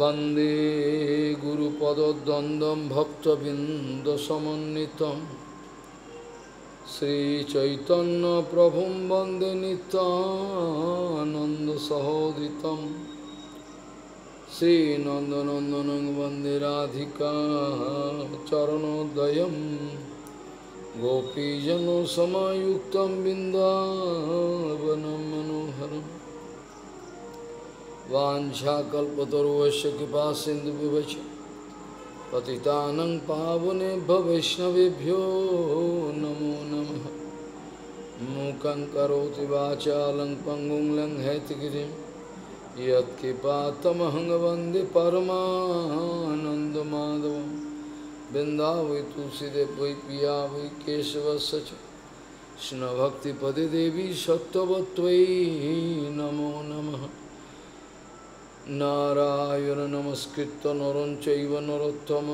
वंदे वन्दे गुरुपदद्वन्द्वं भक्तबिन्दसमन्वितं प्रभु वंदे नितानन्दसहोदितं श्रीनंदनंदन वन्दे राधिका गोपीजन गोपीजनसमायुक्तं बिंदवन मनोहरम् वाशाकल्पतरुवश कृपा सिंधु विवच पति पावने वैष्णवभ्यो नमो नम मूक पंगु लिरी पङ्गुं वंदे परमाधव वन्दे वै तुलसीदेव वै पिया वै केशव सच कृष्णभक्तिपदे देवी सत्त्ववत्त्वयि नमो नमः নারায়ণ নমস্কৃত নরং চৈব নরোত্তম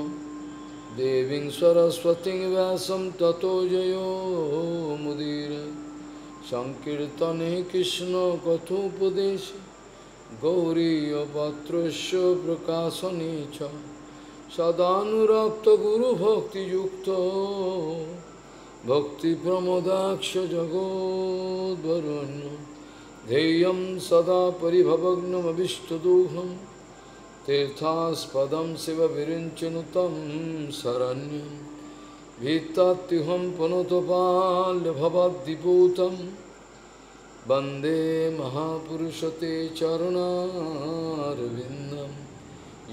দেবীং সরস্বতী ব্যাসম ততো জয়োমুদীর সংকীর্তনে কৃষ্ণ কথোপদেশ গৌরীপত্রস্য প্রকাশনে গুরু ভক্তিযুক্ত ভক্তি প্রমোদাক্ষ জগদ্বরণ্য धेय सदा परिभवग्नमभिष्टदोहं तीर्थास्पदं शिवविरिञ्चनुतं शरण्यं भीत्तात्युहं पुनतपाल्भवद्दिपूतं वंदे महापुरशते चरुणारविन्दं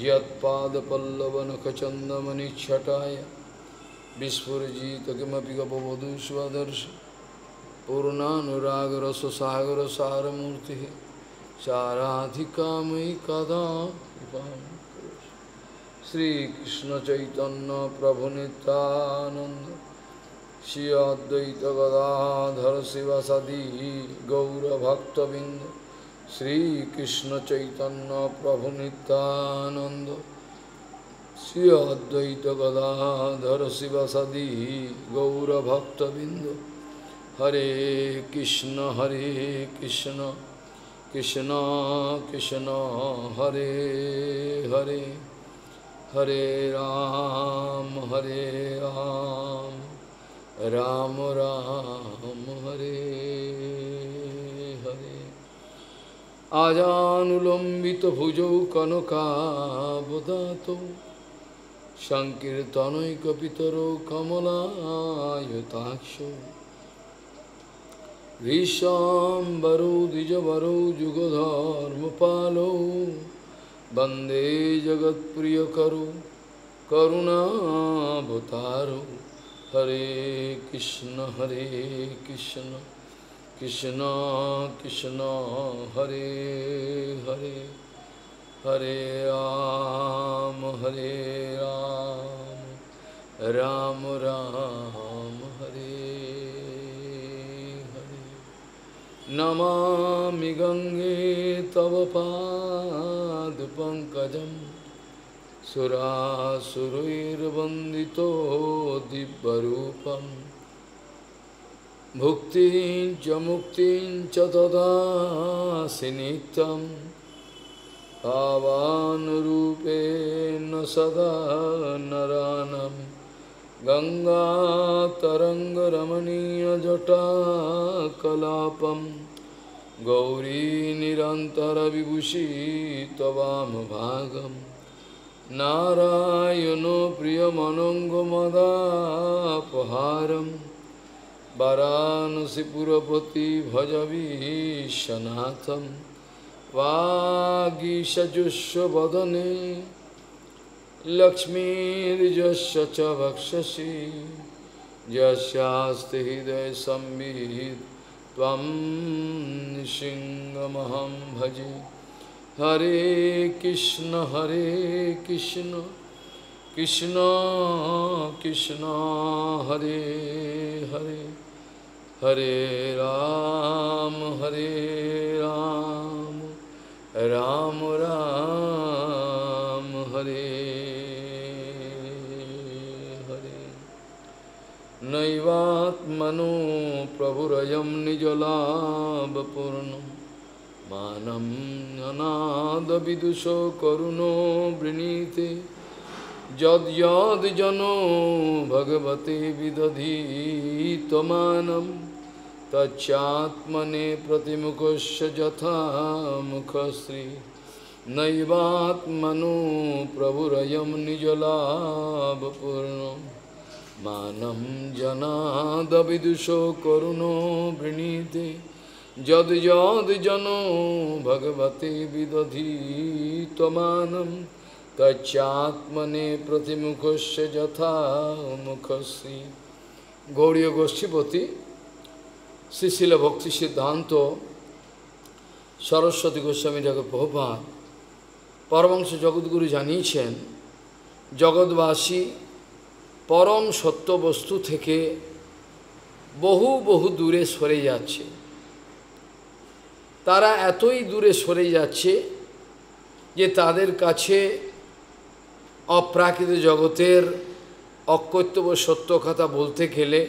यदपल्लवनखचंदमिछटा विस्फुरजित किमी गपवधूष्वदर्श पूर्णानुराग पूर्णानुरागरससागरसारमूर्तिः चाराधिका मयि कदा श्रीकृष्णचैतन्यप्रभुनितानन्द श्री अद्वैतगदाधर शिवसदी गौरभक्तबिन्द श्रीकृष्णचैतन्यप्रभुनितानन्द श्री अद्वैतगदाधर शिवसदी गौरभक्तबिन्द হরে কৃষ্ণ হরে কৃষ্ণ কৃষ্ণ কৃষ্ণ হরে হরে হরে রাম হরে রাম রাম রাম হরে হরে আজানুলম্বিত ভুজৌ কনকাবদাত সংকীর্তনৈকপিতর কমলায়তাক্ষ विश्वाम्बरो द्विजवरो प्रिय करु करुणा करुणाभतारो हरे कृष्ण हरे कृष्ण कृष्ण कृष्ण हरे हरे हरे राम हरे राम राम राम नमामि गंगे तव पादपङ्कजं सुरासुरैर्वन्दितो दिव्यरूपं भुक्तिं च मुक्तिं च तदासि नित्यं भावानुरूपेण सदा नरानम् गङ्गातरङ्गरमणीयजटाकलापं गौरीनिरन्तरविभूषी तवामभागं नारायणो प्रियमनोङ्गमदापहारं वाराणसीपुरपति भजवीशनाथं वागीषजुष्वदने लक्ष्मीर्यस्य च हृदय यस्यास्ति भजे हरे कृष्ण हरे कृष्ण कृष्ण कृष्ण हरे हरे हरे राम हरे राम राम राम हरे नैवात्मनो प्रभुरयं निजलाभपूर्णं मानं जनादविदुषो करुण वृणीते यद्यद्जनो भगवते विदधी त्वमानं तच्चात्मने प्रतिमुखस्य यथा मुखश्री नैवात्मनो प्रभुरयं निजलाभपूर्णम् মানম জনাদবিদুষো করুণো ভৃণীতে যদ যদ জন ভগবতে বিদধি তমান তচ্চাত্মনে প্রতিমুখস্য যথা মুখশ্রী গৌরীয় গোষ্ঠীপতি শ্রীশিল ভক্তি সিদ্ধান্ত সরস্বতী গোস্বামী ঠাকুর প্রভুপাত পরমংশ জগৎগুরু জানিয়েছেন জগৎবাসী পরম সত্য বস্তু থেকে বহু বহু দূরে সরে যাচ্ছে তারা এতই দূরে সরে যাচ্ছে যে তাদের কাছে অপ্রাকৃত জগতের অকর্তব্য সত্য কথা বলতে গেলে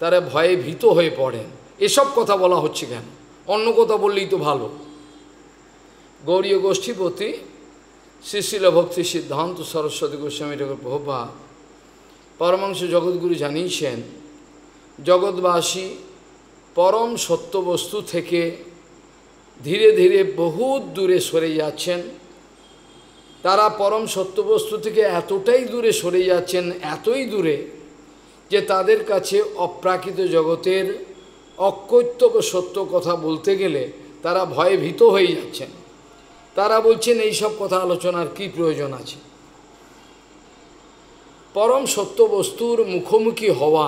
তারা ভয়ে ভীত হয়ে পড়েন এসব কথা বলা হচ্ছে কেন অন্য কথা বললেই তো ভালো গৌরীয় গোষ্ঠীপতি শ্রী ভক্তি সিদ্ধান্ত সরস্বতী গোস্বামী ঠাকুর প্রভাব পরমাংশ জগৎগুরু জানিয়েছেন জগৎবাসী পরম সত্যবস্তু থেকে ধীরে ধীরে বহুত দূরে সরে যাচ্ছেন তারা পরম সত্যবস্তু থেকে এতটাই দূরে সরে যাচ্ছেন এতই দূরে যে তাদের কাছে অপ্রাকৃত জগতের অকৈত্য সত্য কথা বলতে গেলে তারা ভয়ে ভীত হয়ে যাচ্ছেন তারা বলছেন এই সব কথা আলোচনার কি প্রয়োজন আছে পরম সত্য বস্তুর মুখোমুখি হওয়া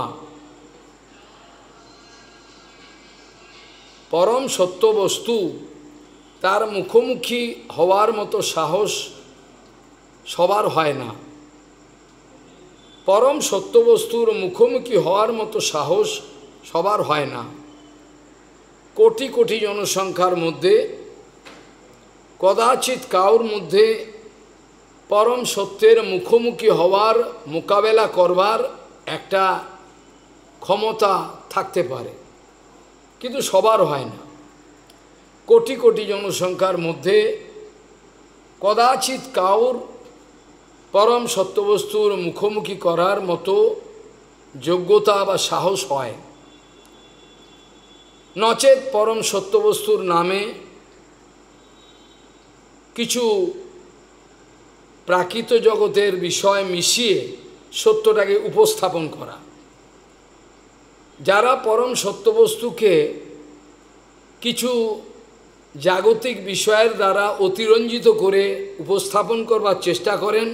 পরম সত্য বস্তু তার মুখোমুখি হওয়ার মতো সাহস সবার হয় না পরম সত্য বস্তুর মুখোমুখি হওয়ার মতো সাহস সবার হয় না কোটি কোটি জনসংখ্যার মধ্যে কদাচিৎ কাউর মধ্যে পরম সত্যের মুখোমুখি হওয়ার মোকাবেলা করবার একটা ক্ষমতা থাকতে পারে কিন্তু সবার হয় না কোটি কোটি জনসংখ্যার মধ্যে কদাচিৎ কাউর পরম সত্যবস্তুর মুখোমুখি করার মতো যোগ্যতা বা সাহস হয় নচেত পরম সত্যবস্তুর নামে কিছু প্রাকৃত জগতের বিষয় মিশিয়ে সত্যটাকে উপস্থাপন করা যারা পরম সত্যবস্তুকে কিছু জাগতিক বিষয়ের দ্বারা অতিরঞ্জিত করে উপস্থাপন করবার চেষ্টা করেন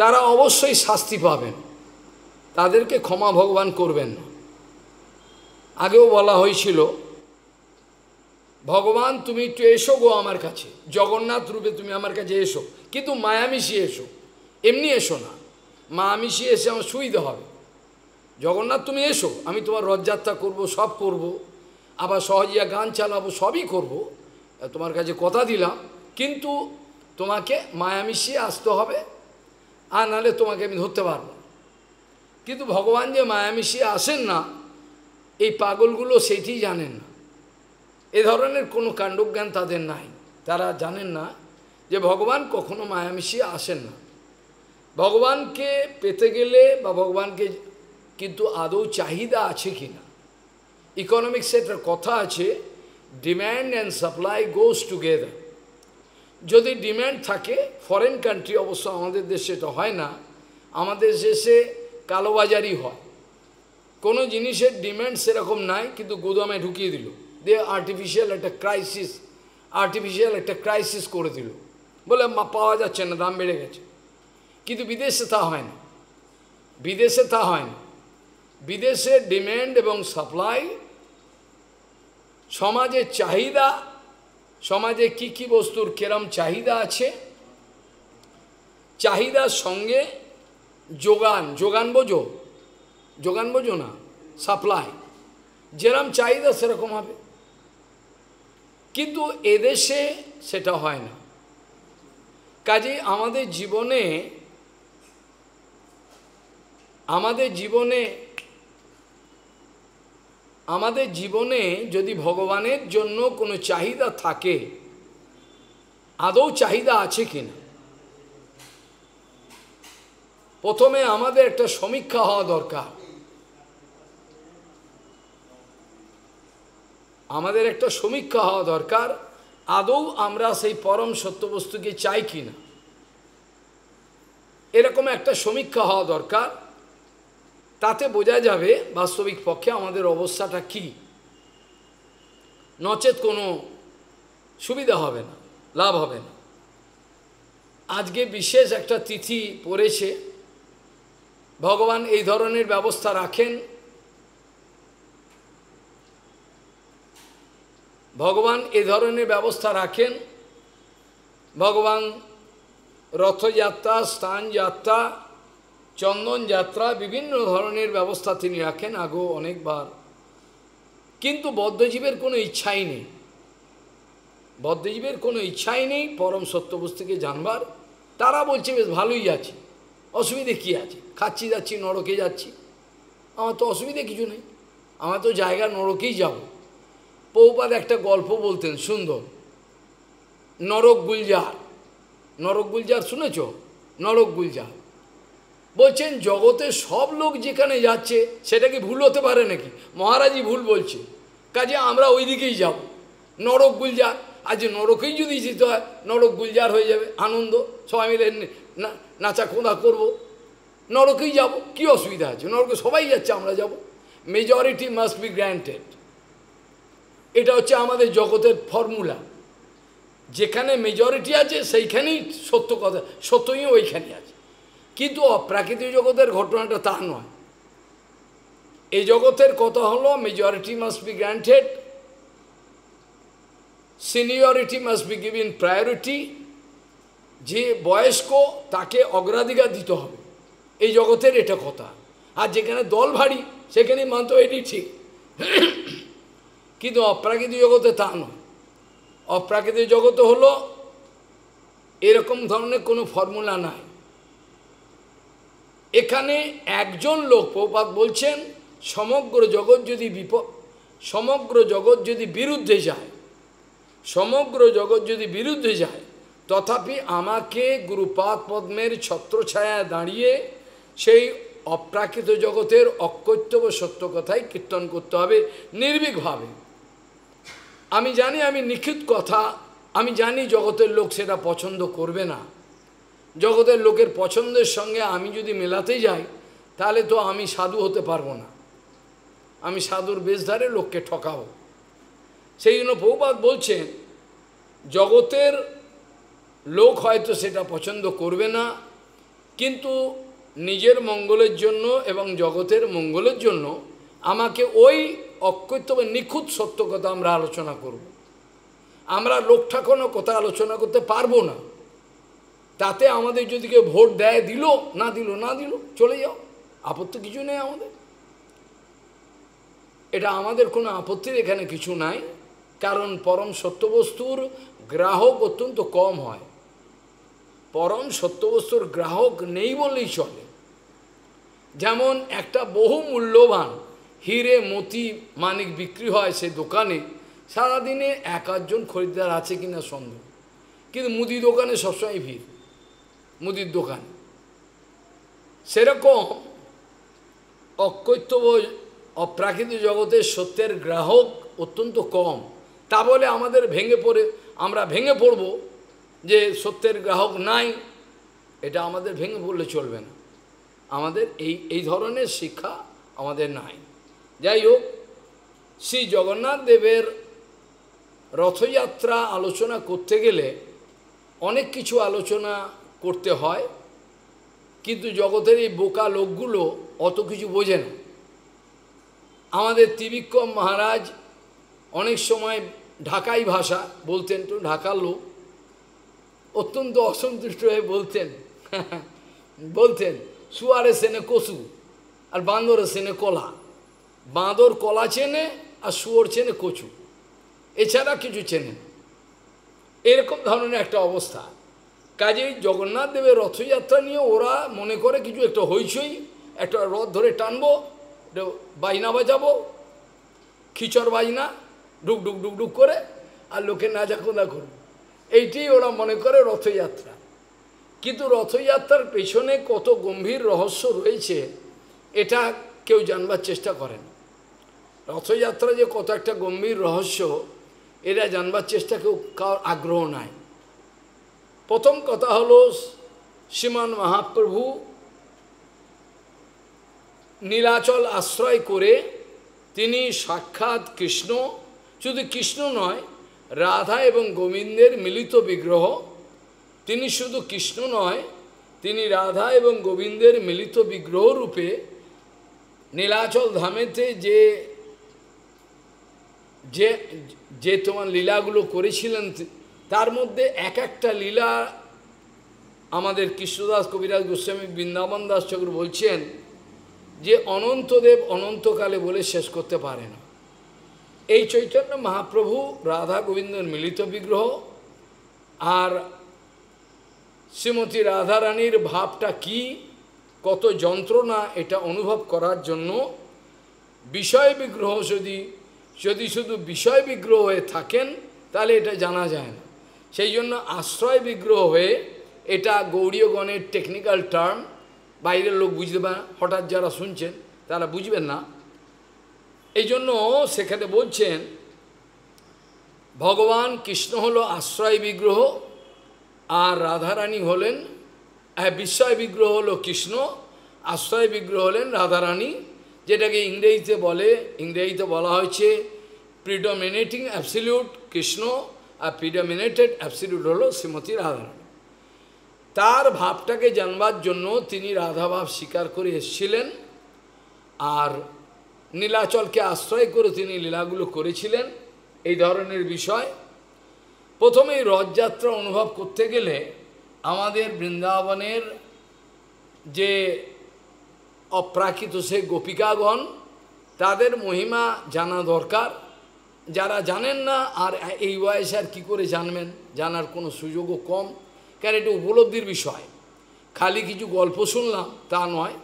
তারা অবশ্যই শাস্তি পাবেন তাদেরকে ক্ষমা ভগবান করবেন না আগেও বলা হয়েছিল ভগবান তুমি একটু এসো গো আমার কাছে জগন্নাথ রূপে তুমি আমার কাছে এসো কিন্তু মায়ামিশি এসো এমনি এসো না মায়ামিশি এসে আমার সুবিধা হবে জগন্নাথ তুমি এসো আমি তোমার রথযাত্রা করব সব করব। আবার সহজিয়া গান চালাবো সবই করব। তোমার কাছে কথা দিলাম কিন্তু তোমাকে মায়ামিশিয়ে আসতে হবে আর নাহলে তোমাকে আমি ধরতে পারবো কিন্তু ভগবান যে মায়ামিশিয়ে আসেন না এই পাগলগুলো সেটি জানেন না এ ধরনের কোনো কাণ্ডজ্ঞান তাদের নাই তারা জানেন না যে ভগবান কখনো মায়ামিশিয়ে আসেন না ভগবানকে পেতে গেলে বা ভগবানকে কিন্তু আদৌ চাহিদা আছে কি না ইকোনমিক্স একটা কথা আছে demand and supply goes together যদি ডিম্যান্ড থাকে ফরেন কান্ট্রি অবশ্য আমাদের দেশে এটা হয় না আমাদের দেশে কালোবাজারি হয় কোনো জিনিসের ডিম্যান্ড সেরকম নাই কিন্তু গোদামে ঢুকিয়ে দিল দিয়ে আর্টিফিশিয়াল একটা ক্রাইসিস আর্টিফিশিয়াল একটা ক্রাইসিস করে দিল বলে মা পাওয়া যাচ্ছে না দাম বেড়ে গেছে কিন্তু বিদেশে তা হয় না বিদেশে তা হয় না বিদেশে ডিম্যান্ড এবং সাপ্লাই সমাজে চাহিদা সমাজে কি কি বস্তুর কেরম চাহিদা আছে চাহিদার সঙ্গে যোগান যোগান বোঝো যোগান বোঝো না সাপ্লাই যেরম চাহিদা সেরকম হবে কিন্তু এদেশে সেটা হয় না কাজে আমাদের জীবনে আমাদের জীবনে আমাদের জীবনে যদি ভগবানের জন্য কোনো চাহিদা থাকে আদৌ চাহিদা আছে কিনা প্রথমে আমাদের একটা সমীক্ষা হওয়া দরকার আমাদের একটা সমীক্ষা হওয়া দরকার আদৌ আমরা সেই পরম সত্যবস্তুকে চাই কি না এরকম একটা সমীক্ষা হওয়া দরকার তাতে বোঝা যাবে বাস্তবিক পক্ষে আমাদের অবস্থাটা কি নচেত কোনো সুবিধা হবে না লাভ হবে না আজকে বিশেষ একটা তিথি পড়েছে ভগবান এই ধরনের ব্যবস্থা রাখেন ভগবান এ ধরনের ব্যবস্থা রাখেন ভগবান রথযাত্রা স্থান যাত্রা চন্দন যাত্রা বিভিন্ন ধরনের ব্যবস্থা তিনি রাখেন আগো অনেকবার কিন্তু বদ্ধজীবের কোনো ইচ্ছাই নেই বদ্ধজীবের কোনো ইচ্ছাই নেই পরম সত্যবস্তুকে জানবার তারা বলছে বেশ ভালোই আছে অসুবিধে কি আছে খাচ্ছি যাচ্ছি নরকে যাচ্ছি আমার তো অসুবিধে কিছু নেই আমার তো জায়গা নরকেই যাবো পৌপাদ একটা গল্প বলতেন সুন্দর নরক গুলজার নরক গুলজার শুনেছ নরক গুলজার বলছেন জগতে সব লোক যেখানে যাচ্ছে সেটা কি ভুল হতে পারে নাকি মহারাজই ভুল বলছে কাজে আমরা ওই দিকেই যাব নরক গুলজার আজ নরকেই যদি যেতে হয় নরক গুলজার হয়ে যাবে আনন্দ সবাই মিলে নাচা খোঁদা করব নরকেই যাব কি অসুবিধা আছে নরকে সবাই যাচ্ছে আমরা যাব মেজরিটি মাস্ট বি গ্র্যান্টেড এটা হচ্ছে আমাদের জগতের ফর্মুলা যেখানে মেজরিটি আছে সেইখানেই সত্য কথা সত্যই ওইখানে আছে কিন্তু অপ্রাকৃতিক জগতের ঘটনাটা তা নয় এই জগতের কথা হলো majority must be granted seniority must be given priority যে বয়স্ক তাকে অগ্রাধিকার দিতে হবে এই জগতের এটা কথা আর যেখানে দল ভারী সেখানে মানত এটি ঠিক কিন্তু অপ্রাকৃত জগতে তা নয় অপ্রাকৃত জগতে হলো এরকম ধরনের কোনো ফর্মুলা নাই এখানে একজন লোক প্রপাত বলছেন সমগ্র জগৎ যদি বিপ সমগ্র জগৎ যদি বিরুদ্ধে যায় সমগ্র জগৎ যদি বিরুদ্ধে যায় তথাপি আমাকে গুরুপাদ পদ্মের ছত্রছায়া দাঁড়িয়ে সেই অপ্রাকৃত জগতের অকত্যব সত্য কথাই কীর্তন করতে হবে নির্ভীকভাবে আমি জানি আমি নিখিত কথা আমি জানি জগতের লোক সেটা পছন্দ করবে না জগতের লোকের পছন্দের সঙ্গে আমি যদি মেলাতে যাই তাহলে তো আমি সাধু হতে পারবো না আমি সাধুর বেশধারে লোককে ঠকাবো সেই জন্য বহুপাত বলছেন জগতের লোক হয়তো সেটা পছন্দ করবে না কিন্তু নিজের মঙ্গলের জন্য এবং জগতের মঙ্গলের জন্য আমাকে ওই অকৈত নিখুঁত সত্য কথা আমরা আলোচনা করব আমরা লোক ঠাকুরও কথা আলোচনা করতে পারবো না তাতে আমাদের যদি কেউ ভোট দেয় দিল না দিল না দিল চলে যাও আপত্তি কিছু নেই আমাদের এটা আমাদের কোনো আপত্তির এখানে কিছু নাই কারণ পরম সত্যবস্তুর গ্রাহক অত্যন্ত কম হয় পরম সত্যবস্তুর গ্রাহক নেই বললেই চলে যেমন একটা বহু মূল্যবান হিরে মতি মানিক বিক্রি হয় সেই দোকানে সারাদিনে এক আধজন খরিদ্দার আছে কিনা সন্দেহ কিন্তু মুদি দোকানে সবসময় ভিড় মুদির দোকান সেরকম অকৈত্য অপ্রাকৃত জগতের সত্যের গ্রাহক অত্যন্ত কম তা বলে আমাদের ভেঙে পড়ে আমরা ভেঙে পড়ব যে সত্যের গ্রাহক নাই এটা আমাদের ভেঙে পড়লে চলবে না আমাদের এই এই ধরনের শিক্ষা আমাদের নাই যাই হোক শ্রী জগন্নাথ দেবের রথযাত্রা আলোচনা করতে গেলে অনেক কিছু আলোচনা করতে হয় কিন্তু জগতের এই বোকা লোকগুলো অত কিছু বোঝে না আমাদের ত্রিবিক্রম মহারাজ অনেক সময় ঢাকাই ভাষা বলতেন তো ঢাকার লোক অত্যন্ত অসন্তুষ্ট হয়ে বলতেন বলতেন সুয়ারে সেনে কসু আর বান্দরে সেনে কলা বাঁদর কলা চেনে আর শুয়োর চেনে কচু এছাড়া কিছু চেনে এরকম ধরনের একটা অবস্থা কাজেই জগন্নাথ দেবের রথযাত্রা নিয়ে ওরা মনে করে কিছু একটা হইচই একটা রথ ধরে টানবো বাজনা বাজাবো খিচর বাজনা ডুক ডুক ডুক ডুক করে আর লোকে নাজা কোদা করবে এইটি ওরা মনে করে রথযাত্রা কিন্তু রথযাত্রার পেছনে কত গম্ভীর রহস্য রয়েছে এটা কেউ জানবার চেষ্টা করেন রথযাত্রা যে কত একটা গম্ভীর রহস্য এরা জানবার চেষ্টা কেউ কার আগ্রহ নাই প্রথম কথা হলো শ্রীমান মহাপ্রভু নীলাচল আশ্রয় করে তিনি সাক্ষাৎ কৃষ্ণ শুধু কৃষ্ণ নয় রাধা এবং গোবিন্দের মিলিত বিগ্রহ তিনি শুধু কৃষ্ণ নয় তিনি রাধা এবং গোবিন্দের মিলিত বিগ্রহ রূপে নীলাচল ধামেতে যে যে যে তোমার লীলাগুলো করেছিলেন তার মধ্যে এক একটা লীলা আমাদের কৃষ্ণদাস কবিরাজ গোস্বামী বৃন্দাবন দাস চক্র বলছেন যে অনন্তদেব অনন্তকালে বলে শেষ করতে পারে না এই চৈতন্য মহাপ্রভু রাধা গোবিন্দর মিলিত বিগ্রহ আর শ্রীমতী রাধারানীর ভাবটা কি কত যন্ত্রণা এটা অনুভব করার জন্য বিষয় বিগ্রহ যদি যদি শুধু বিষয় বিগ্রহ হয়ে থাকেন তাহলে এটা জানা যায় না সেই জন্য আশ্রয় বিগ্রহ হয়ে এটা গৌরীয়গণের টেকনিক্যাল টার্ম বাইরের লোক বুঝতে পারে হঠাৎ যারা শুনছেন তারা বুঝবেন না এই জন্য সেখানে বলছেন ভগবান কৃষ্ণ হলো আশ্রয় বিগ্রহ আর রাধারানী হলেন হ্যাঁ বিস্ময় বিগ্রহ হলো কৃষ্ণ আশ্রয় বিগ্রহ হলেন রাধারানী যেটাকে ইংরেজিতে বলে ইংরেজিতে বলা হয়েছে প্রিডোমিনেটিং অ্যাবসিলিউট কৃষ্ণ আর প্রিডোমিনেটেড অ্যাবসিলিউট হলো শ্রীমতী রাধারানী তার ভাবটাকে জানবার জন্য তিনি রাধাভাব স্বীকার করে এসেছিলেন আর নীলাচলকে আশ্রয় করে তিনি লীলাগুলো করেছিলেন এই ধরনের বিষয় প্রথমে রথযাত্রা অনুভব করতে গেলে আমাদের বৃন্দাবনের যে অপ্রাকৃত সে গোপিকাগণ তাদের মহিমা জানা দরকার যারা জানেন না আর এই বয়সে আর কী করে জানবেন জানার কোনো সুযোগও কম কেন এটা উপলব্ধির বিষয় খালি কিছু গল্প শুনলাম তা নয়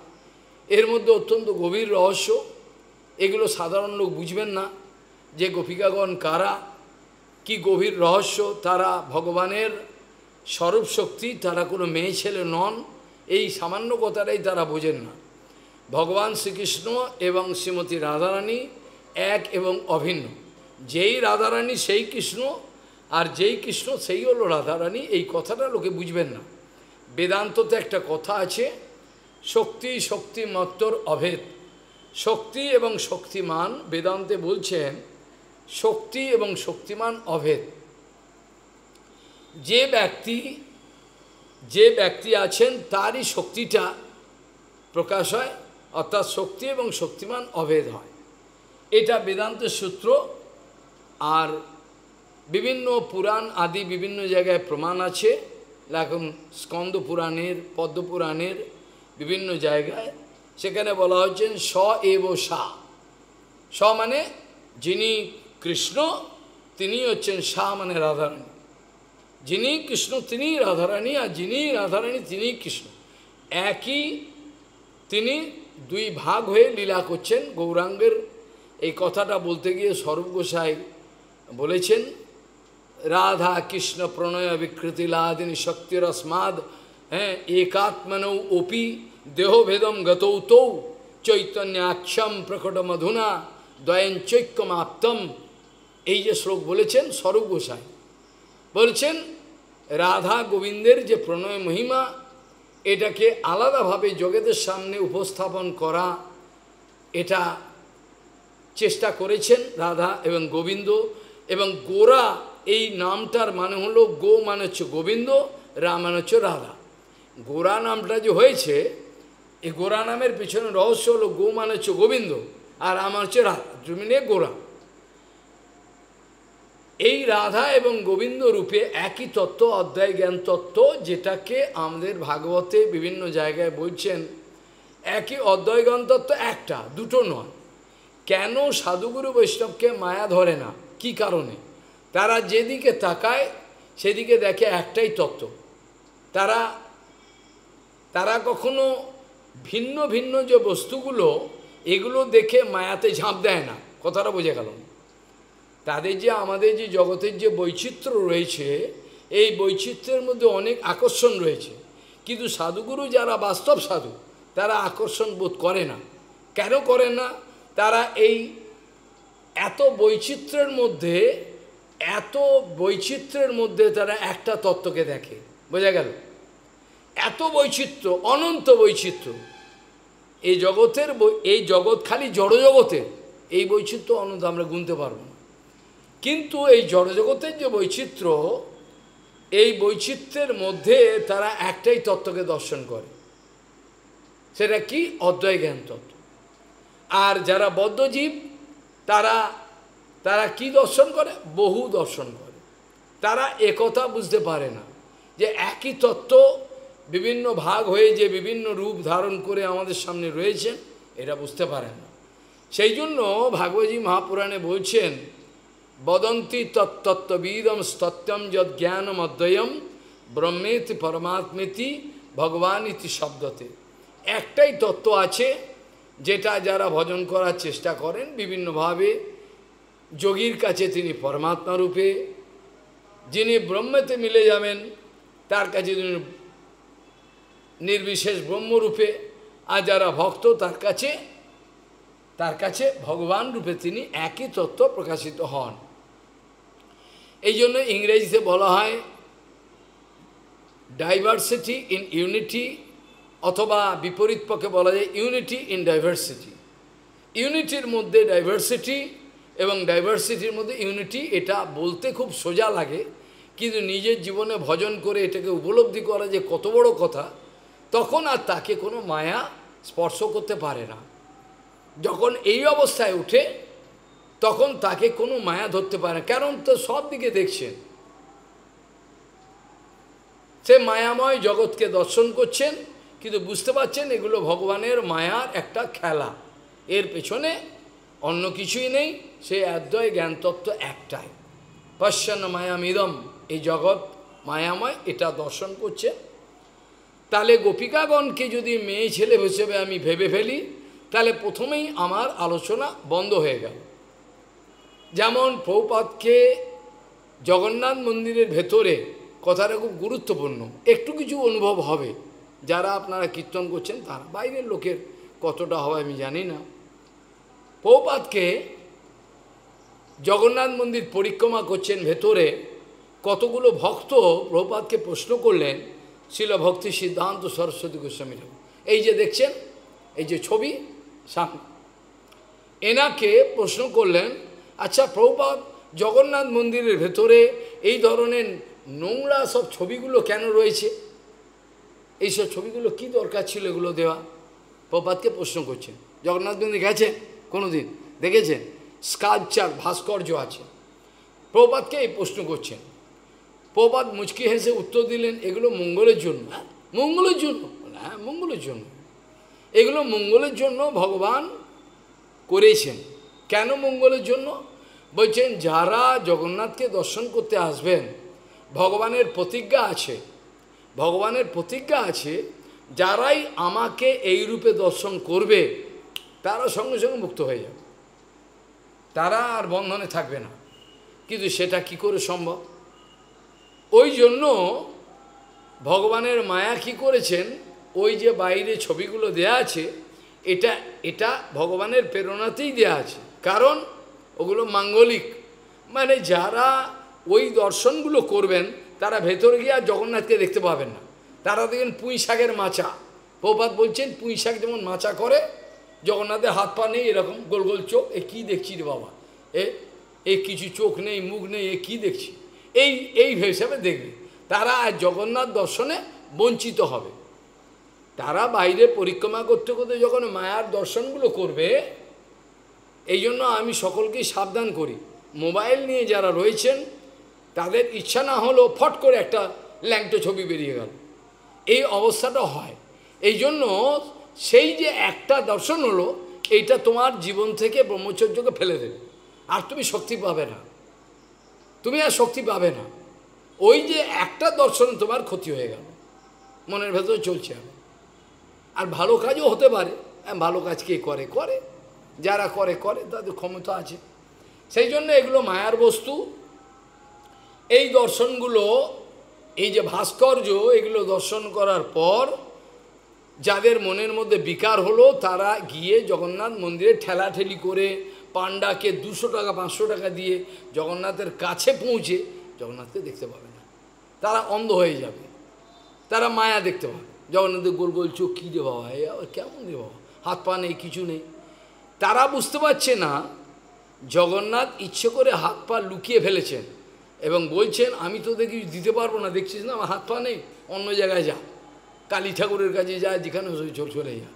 এর মধ্যে অত্যন্ত গভীর রহস্য এগুলো সাধারণ লোক বুঝবেন না যে গোপিকাগণ কারা কি গভীর রহস্য তারা ভগবানের স্বরূপ শক্তি তারা কোনো মেয়ে ছেলে নন এই সামান্য কথাটাই তারা বোঝেন না ভগবান শ্রীকৃষ্ণ এবং শ্রীমতী রাধারানী এক এবং অভিন্ন যেই রাধারানী সেই কৃষ্ণ আর যেই কৃষ্ণ সেই হলো রাধারানী এই কথাটা লোকে বুঝবেন না বেদান্ততে একটা কথা আছে শক্তি শক্তি মত্তর অভেদ শক্তি এবং শক্তিমান বেদান্তে বলছেন শক্তি এবং শক্তিমান অভেদ যে ব্যক্তি যে ব্যক্তি আছেন তারই শক্তিটা প্রকাশ হয় অর্থাৎ শক্তি এবং শক্তিমান অভেদ হয় এটা বেদান্তের সূত্র আর বিভিন্ন পুরাণ আদি বিভিন্ন জায়গায় প্রমাণ আছে এখন স্কন্দ পুরাণের পদ্ম পুরাণের বিভিন্ন জায়গায় সেখানে বলা হচ্ছে স এব সা স মানে যিনি কৃষ্ণ তিনি হচ্ছেন সা মানে রাধারানী যিনি কৃষ্ণ তিনি রাধারানী আর যিনি রাধারানী তিনি কৃষ্ণ একই তিনি দুই ভাগ হয়ে লীলা করছেন গৌরাঙ্গের এই কথাটা বলতে গিয়ে স্বরূপ গোসাই বলেছেন রাধা কৃষ্ণ প্রণয় বিকৃতি লাদিনী শক্তির অস্মাদ হ্যাঁ একাত্মনৌ অপি দেহভেদম গতৌ তৌ চৈতন্যাক্ষম প্রকট মধুনা দয়েন চৈক্যম আত্মম এই যে শ্লোক বলেছেন স্বরূপ গোসাই বলছেন রাধা গোবিন্দের যে প্রণয় মহিমা এটাকে আলাদাভাবে জগতের সামনে উপস্থাপন করা এটা চেষ্টা করেছেন রাধা এবং গোবিন্দ এবং গোরা এই নামটার মানে হলো গো মানে হচ্ছে গোবিন্দ রা মানে হচ্ছে রাধা গোরা নামটা যে হয়েছে এই গোরা নামের পিছনে রহস্য হলো গো মানে হচ্ছে গোবিন্দ আর আমার মানে হচ্ছে রাধা জমিনে নিয়ে গোরা এই রাধা এবং গোবিন্দ রূপে একই তত্ত্ব অধ্যায় জ্ঞান তত্ত্ব যেটাকে আমাদের ভাগবতে বিভিন্ন জায়গায় বলছেন একই অধ্যয় জ্ঞান তত্ত্ব একটা দুটো নয় কেন সাধুগুরু বৈষ্ণবকে মায়া ধরে না কি কারণে তারা যেদিকে তাকায় সেদিকে দেখে একটাই তত্ত্ব তারা তারা কখনো ভিন্ন ভিন্ন যে বস্তুগুলো এগুলো দেখে মায়াতে ঝাঁপ দেয় না কথাটা বোঝা গেল না তাদের যে আমাদের যে জগতের যে বৈচিত্র্য রয়েছে এই বৈচিত্র্যের মধ্যে অনেক আকর্ষণ রয়েছে কিন্তু সাধুগুরু যারা বাস্তব সাধু তারা আকর্ষণ বোধ করে না কেন করে না তারা এই এত বৈচিত্র্যের মধ্যে এত বৈচিত্র্যের মধ্যে তারা একটা তত্ত্বকে দেখে বোঝা গেল এত বৈচিত্র্য অনন্ত বৈচিত্র্য এই জগতের এই জগৎ খালি জড়জগতের এই বৈচিত্র্য অনন্ত আমরা গুনতে পারবো না কিন্তু এই জড়জগতের যে বৈচিত্র্য এই বৈচিত্র্যের মধ্যে তারা একটাই তত্ত্বকে দর্শন করে সেটা কি অদ্বয় জ্ঞান তত্ত্ব আর যারা বদ্ধজীব তারা তারা কি দর্শন করে বহু দর্শন করে তারা একথা বুঝতে পারে না যে একই তত্ত্ব বিভিন্ন ভাগ হয়ে যে বিভিন্ন রূপ ধারণ করে আমাদের সামনে রয়েছেন এটা বুঝতে পারেন না সেই জন্য ভাগবতী মহাপুরাণে বলছেন বদন্তি তত্তত্ত্ববিদম স্তত্যম যদ জ্ঞানম অদ্বয়ম ব্রহ্মেতি পরমাত্মেতি ভগবান ইতি শব্দতে একটাই তত্ত্ব আছে যেটা যারা ভজন করার চেষ্টা করেন বিভিন্নভাবে যোগীর কাছে তিনি পরমাত্মা রূপে যিনি ব্রহ্মেতে মিলে যাবেন তার কাছে তিনি নির্বিশেষ ব্রহ্মরূপে আর যারা ভক্ত তার কাছে তার কাছে ভগবান রূপে তিনি একই তত্ত্ব প্রকাশিত হন এই জন্য ইংরেজিতে বলা হয় ডাইভার্সিটি ইন ইউনিটি অথবা বিপরীত পক্ষে বলা যায় ইউনিটি ইন ডাইভার্সিটি ইউনিটির মধ্যে ডাইভার্সিটি এবং ডাইভার্সিটির মধ্যে ইউনিটি এটা বলতে খুব সোজা লাগে কিন্তু নিজের জীবনে ভজন করে এটাকে উপলব্ধি করা যে কত বড় কথা তখন আর তাকে কোনো মায়া স্পর্শ করতে পারে না যখন এই অবস্থায় উঠে তখন তাকে কোনো মায়া ধরতে পারে না কারণ তো সব দিকে দেখছেন সে মায়াময় জগৎকে দর্শন করছেন কিন্তু বুঝতে পারছেন এগুলো ভগবানের মায়ার একটা খেলা এর পেছনে অন্য কিছুই নেই সে অদ্বয় জ্ঞানতত্ত্ব একটাই পশ্চান্ন মায়ামিদম এই জগৎ মায়াময় এটা দর্শন করছে তাহলে গোপিকাগণকে যদি মেয়ে ছেলে হিসেবে আমি ভেবে ফেলি তাহলে প্রথমেই আমার আলোচনা বন্ধ হয়ে গেল যেমন প্রৌপাতকে জগন্নাথ মন্দিরের ভেতরে কথাটা খুব গুরুত্বপূর্ণ একটু কিছু অনুভব হবে যারা আপনারা কীর্তন করছেন তার বাইরের লোকের কতটা হবে আমি জানি না প্রৌপাতকে জগন্নাথ মন্দির পরিক্রমা করছেন ভেতরে কতগুলো ভক্ত প্রভুপাতকে প্রশ্ন করলেন শিল ভক্তি সিদ্ধান্ত সরস্বতী গোস্বামী এই যে দেখছেন এই যে ছবি সাম এনাকে প্রশ্ন করলেন আচ্ছা প্রভুপাত জগন্নাথ মন্দিরের ভেতরে এই ধরনের নোংরা সব ছবিগুলো কেন রয়েছে এইসব ছবিগুলো কি দরকার ছিল এগুলো দেওয়া প্রপাতকে প্রশ্ন করছেন জগন্নাথ মন্দির গেছেন কোনো দিন দেখেছেন স্কালচার ভাস্কর্য আছে প্রপাতকে এই প্রশ্ন করছেন প্রপাত মুচকি হেসে উত্তর দিলেন এগুলো মঙ্গলের জন্য হ্যাঁ, মঙ্গলের জন্য হ্যাঁ মঙ্গলের জন্য এগুলো মঙ্গলের জন্য ভগবান করেছেন কেন মঙ্গলের জন্য বলছেন যারা জগন্নাথকে দর্শন করতে আসবেন ভগবানের প্রতিজ্ঞা আছে ভগবানের প্রতিজ্ঞা আছে যারাই আমাকে এই রূপে দর্শন করবে তারা সঙ্গে সঙ্গে মুক্ত হয়ে যাবে তারা আর বন্ধনে থাকবে না কিন্তু সেটা কি করে সম্ভব ওই জন্য ভগবানের মায়া কি করেছেন ওই যে বাইরে ছবিগুলো দেয়া আছে এটা এটা ভগবানের প্রেরণাতেই দেয়া আছে কারণ ওগুলো মাঙ্গলিক মানে যারা ওই দর্শনগুলো করবেন তারা ভেতরে গিয়ে আর জগন্নাথকে দেখতে পাবেন না তারা দেখবেন পুঁই শাকের মাচা প্রপাত বলছেন পুঁই শাক যেমন মাচা করে জগন্নাথের হাত পা নেই এরকম গোল গোল চোখ এ কী দেখছি রে বাবা এ এ কিছু চোখ নেই মুখ নেই এ কী দেখছি এই এই হিসাবে দেখবে তারা আর জগন্নাথ দর্শনে বঞ্চিত হবে তারা বাইরে পরিক্রমা করতে করতে যখন মায়ার দর্শনগুলো করবে এই জন্য আমি সকলকেই সাবধান করি মোবাইল নিয়ে যারা রয়েছেন তাদের ইচ্ছা না হলেও ফট করে একটা ল্যাংটো ছবি বেরিয়ে গেল এই অবস্থাটা হয় এই জন্য সেই যে একটা দর্শন হলো এইটা তোমার জীবন থেকে ব্রহ্মচর্যকে ফেলে দেবে আর তুমি শক্তি পাবে না তুমি আর শক্তি পাবে না ওই যে একটা দর্শন তোমার ক্ষতি হয়ে গেল মনের ভেতরে চলছে আর ভালো কাজও হতে পারে ভালো কাজ কে করে করে যারা করে করে তাদের ক্ষমতা আছে সেই জন্য এগুলো মায়ার বস্তু এই দর্শনগুলো এই যে ভাস্কর্য এগুলো দর্শন করার পর যাদের মনের মধ্যে বিকার হলো তারা গিয়ে জগন্নাথ মন্দিরে ঠেলাঠেলি করে পাণ্ডাকে দুশো টাকা পাঁচশো টাকা দিয়ে জগন্নাথের কাছে পৌঁছে জগন্নাথকে দেখতে পাবে না তারা অন্ধ হয়ে যাবে তারা মায়া দেখতে পাবে জগন্নাথের গোল গোল চোখ কী রে বাবা এ আবার কেমন রে বাবা হাত পা নেই কিছু নেই তারা বুঝতে পারছে না জগন্নাথ ইচ্ছে করে হাত পা লুকিয়ে ফেলেছেন এবং বলছেন আমি তো কিছু দিতে পারবো না দেখছিস না আমার হাত পা নেই অন্য জায়গায় যা কালী ঠাকুরের কাছে যা যেখানে চলে যা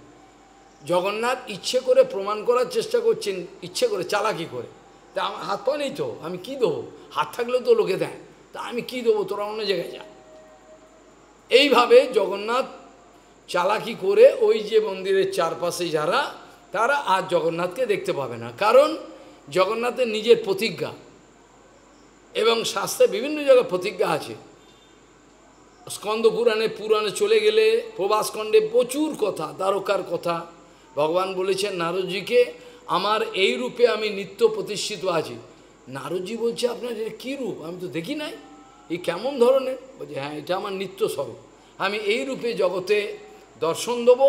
জগন্নাথ ইচ্ছে করে প্রমাণ করার চেষ্টা করছেন ইচ্ছে করে চালাকি করে তা আমার হাত পা নেই তো আমি কি দেবো হাত থাকলেও তো লোকে দেয় তা আমি কি দেবো তোরা অন্য জায়গায় যা এইভাবে জগন্নাথ চালাকি করে ওই যে মন্দিরের চারপাশে যারা তারা আর জগন্নাথকে দেখতে পাবে না কারণ জগন্নাথের নিজের প্রতিজ্ঞা এবং শাস্ত্রে বিভিন্ন জায়গায় প্রতিজ্ঞা আছে স্কন্দ পুরাণে পুরাণে চলে গেলে প্রভাসকণ্ডে প্রচুর কথা দ্বারকার কথা ভগবান বলেছেন নারদজিকে আমার এই রূপে আমি নিত্য প্রতিষ্ঠিত আছি নারদজি বলছে আপনার এটা কী রূপ আমি তো দেখি নাই এই কেমন ধরনের বলছে হ্যাঁ এটা আমার নিত্য স্বরূপ আমি এই রূপে জগতে দর্শন দেবো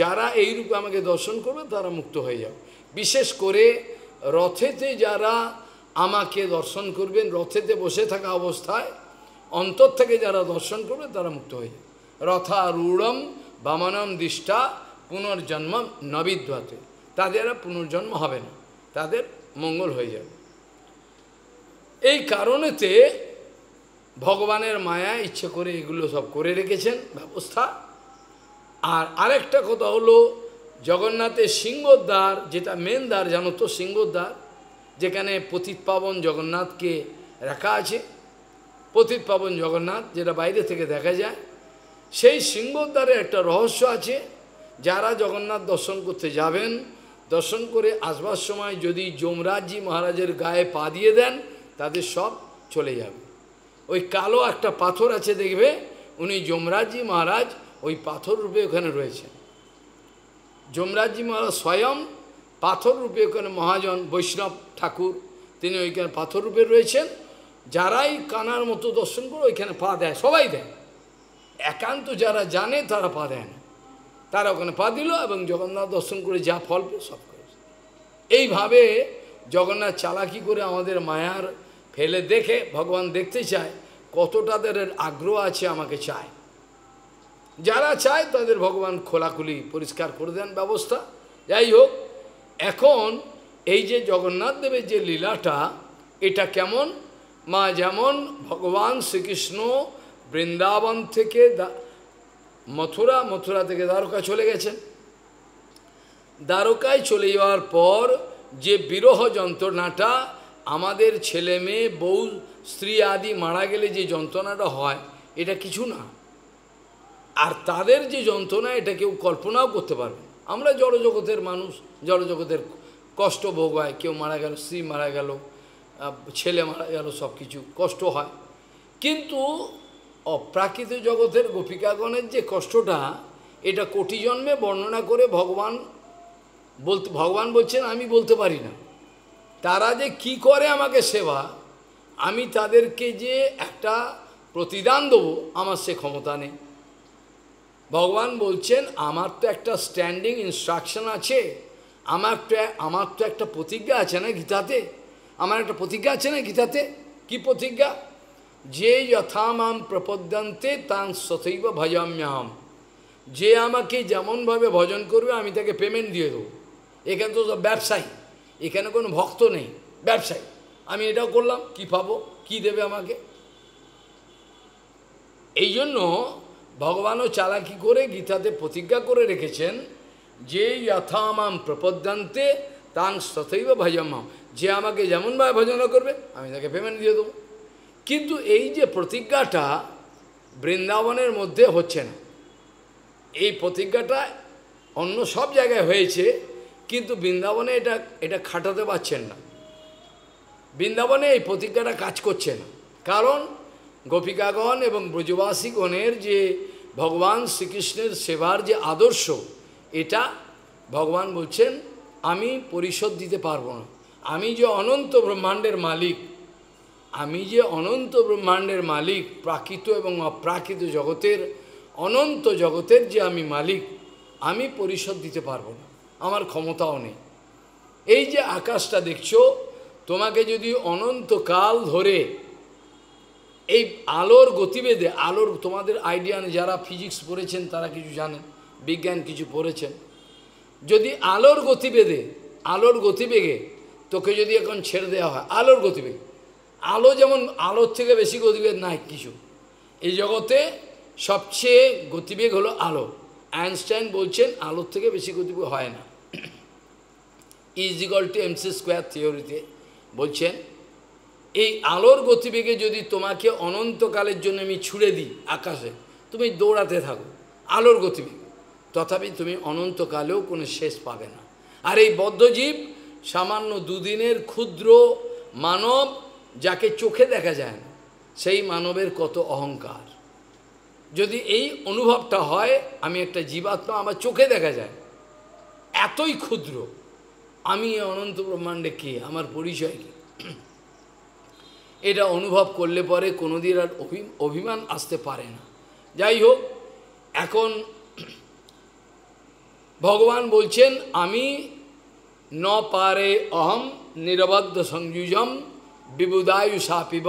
যারা এই রূপে আমাকে দর্শন করবে তারা মুক্ত হয়ে যাবে বিশেষ করে রথেতে যারা আমাকে দর্শন করবেন রথেতে বসে থাকা অবস্থায় অন্তর থেকে যারা দর্শন করবে তারা মুক্ত হয়ে যাবে রথারূঢ়ম বামানম দৃষ্টা পুনর্জন্ম নবিদ্বাতে তাদের আর পুনর্জন্ম হবে না তাদের মঙ্গল হয়ে যাবে এই কারণেতে ভগবানের মায়া ইচ্ছে করে এগুলো সব করে রেখেছেন ব্যবস্থা আর আরেকটা কথা হলো জগন্নাথের সিংহদ্বার যেটা মেন দ্বার জানো তো সিংহদ্বার যেখানে পতিত পাবন জগন্নাথকে রাখা আছে পতিত পাবন জগন্নাথ যেটা বাইরে থেকে দেখা যায় সেই সিংহদ্বারে একটা রহস্য আছে যারা জগন্নাথ দর্শন করতে যাবেন দর্শন করে আসবার সময় যদি যমরাজজি মহারাজের গায়ে পা দিয়ে দেন তাদের সব চলে যাবে ওই কালো একটা পাথর আছে দেখবে উনি যমরাজজি মহারাজ ওই পাথর রূপে ওখানে রয়েছেন যমরাজজি মহারাজ স্বয়ং পাথর রূপে ওখানে মহাজন বৈষ্ণব ঠাকুর তিনি ওইখানে পাথর রূপে রয়েছেন যারাই কানার মতো দর্শন করে ওইখানে পা দেয় সবাই দেয় একান্ত যারা জানে তারা পা দেয় না তারা ওখানে পা দিল এবং জগন্নাথ দর্শন করে যা ফল পেয়ে সব করেছে এইভাবে জগন্নাথ চালাকি করে আমাদের মায়ার ফেলে দেখে ভগবান দেখতে চায় কতটা তাদের আগ্রহ আছে আমাকে চায় যারা চায় তাদের ভগবান খোলাখুলি পরিষ্কার করে দেন ব্যবস্থা যাই হোক এখন এই যে জগন্নাথ দেবের যে লীলাটা এটা কেমন মা যেমন ভগবান শ্রীকৃষ্ণ বৃন্দাবন থেকে মথুরা মথুরা থেকে দ্বারকা চলে গেছেন দ্বারকায় চলে যাওয়ার পর যে বিরহ যন্ত্রণাটা আমাদের ছেলে মেয়ে বউ স্ত্রী আদি মারা গেলে যে যন্ত্রণাটা হয় এটা কিছু না আর তাদের যে যন্ত্রণা এটা কেউ কল্পনাও করতে পারবে আমরা জড়জগতের মানুষ জড়জগতের কষ্ট ভোগ হয় কেউ মারা গেল স্ত্রী মারা গেল ছেলে মারা গেল সব কিছু কষ্ট হয় কিন্তু অপ্রাকৃত জগতের গোপিকাগণের যে কষ্টটা এটা কোটি জন্মে বর্ণনা করে ভগবান বলতে ভগবান বলছেন আমি বলতে পারি না তারা যে কি করে আমাকে সেবা আমি তাদেরকে যে একটা প্রতিদান দেবো আমার সে ক্ষমতা নেই ভগবান বলছেন আমার তো একটা স্ট্যান্ডিং ইনস্ট্রাকশন আছে আমার তো আমার তো একটা প্রতিজ্ঞা আছে না গীতাতে আমার একটা প্রতিজ্ঞা আছে না গীতাতে কি প্রতিজ্ঞা যে যথামাম প্রপদ্যান্তে তা সথৈব ভজাম্যাম যে আমাকে যেমনভাবে ভজন করবে আমি তাকে পেমেন্ট দিয়ে দেবো এখানে তো সব ব্যবসায়ী এখানে কোনো ভক্ত নেই ব্যবসায়ী আমি এটাও করলাম কি পাবো কি দেবে আমাকে এই জন্য ভগবানও চালাকি করে গীতাতে প্রতিজ্ঞা করে রেখেছেন যে যথামাম প্রপদ্যান্তে তাং সথৈব ভজমাম যে আমাকে যেমনভাবে ভজনা করবে আমি তাকে পেমেন্ট দিয়ে দেবো কিন্তু এই যে প্রতিজ্ঞাটা বৃন্দাবনের মধ্যে হচ্ছে না এই প্রতিজ্ঞাটা অন্য সব জায়গায় হয়েছে কিন্তু বৃন্দাবনে এটা এটা খাটাতে পারছেন না বৃন্দাবনে এই প্রতিজ্ঞাটা কাজ করছে না কারণ গোপিকাগণ এবং ব্রজবাসীগণের যে ভগবান শ্রীকৃষ্ণের সেবার যে আদর্শ এটা ভগবান বলছেন আমি পরিশোধ দিতে পারবো না আমি যে অনন্ত ব্রহ্মাণ্ডের মালিক আমি যে অনন্ত ব্রহ্মাণ্ডের মালিক প্রাকৃত এবং অপ্রাকৃত জগতের অনন্ত জগতের যে আমি মালিক আমি পরিশোধ দিতে পারবো না আমার ক্ষমতাও নেই এই যে আকাশটা দেখছো তোমাকে যদি অনন্তকাল ধরে এই আলোর গতিবেদে আলোর তোমাদের আইডিয়ান যারা ফিজিক্স পড়েছেন তারা কিছু জানেন বিজ্ঞান কিছু পড়েছেন যদি আলোর গতিবেদে আলোর গতিবেগে তোকে যদি এখন ছেড়ে দেওয়া হয় আলোর গতিবেগ আলো যেমন আলোর থেকে বেশি গতিবেগ নাই কিছু এই জগতে সবচেয়ে গতিবেগ হলো আলো আইনস্টাইন বলছেন আলোর থেকে বেশি গতিবেগ হয় না ইজ টু এমসি স্কোয়ার থিওরিতে বলছেন এই আলোর গতিবেগে যদি তোমাকে অনন্তকালের জন্য আমি ছুড়ে দিই আকাশে তুমি দৌড়াতে থাকো আলোর গতিবেগে তথাপি তুমি অনন্তকালেও কোনো শেষ পাবে না আর এই বদ্ধজীব সামান্য দুদিনের ক্ষুদ্র মানব যাকে চোখে দেখা যায় না সেই মানবের কত অহংকার যদি এই অনুভবটা হয় আমি একটা জীবাত্মা আমার চোখে দেখা যায় এতই ক্ষুদ্র আমি অনন্ত ব্রহ্মাণ্ডে কে আমার পরিচয় কী এটা অনুভব করলে পরে কোনোদিন আর অভিমান আসতে পারে না যাই হোক এখন ভগবান বলছেন আমি ন পারে অহম নিরবদ্ধ সংযুজম বিবুদায়ু সাপিব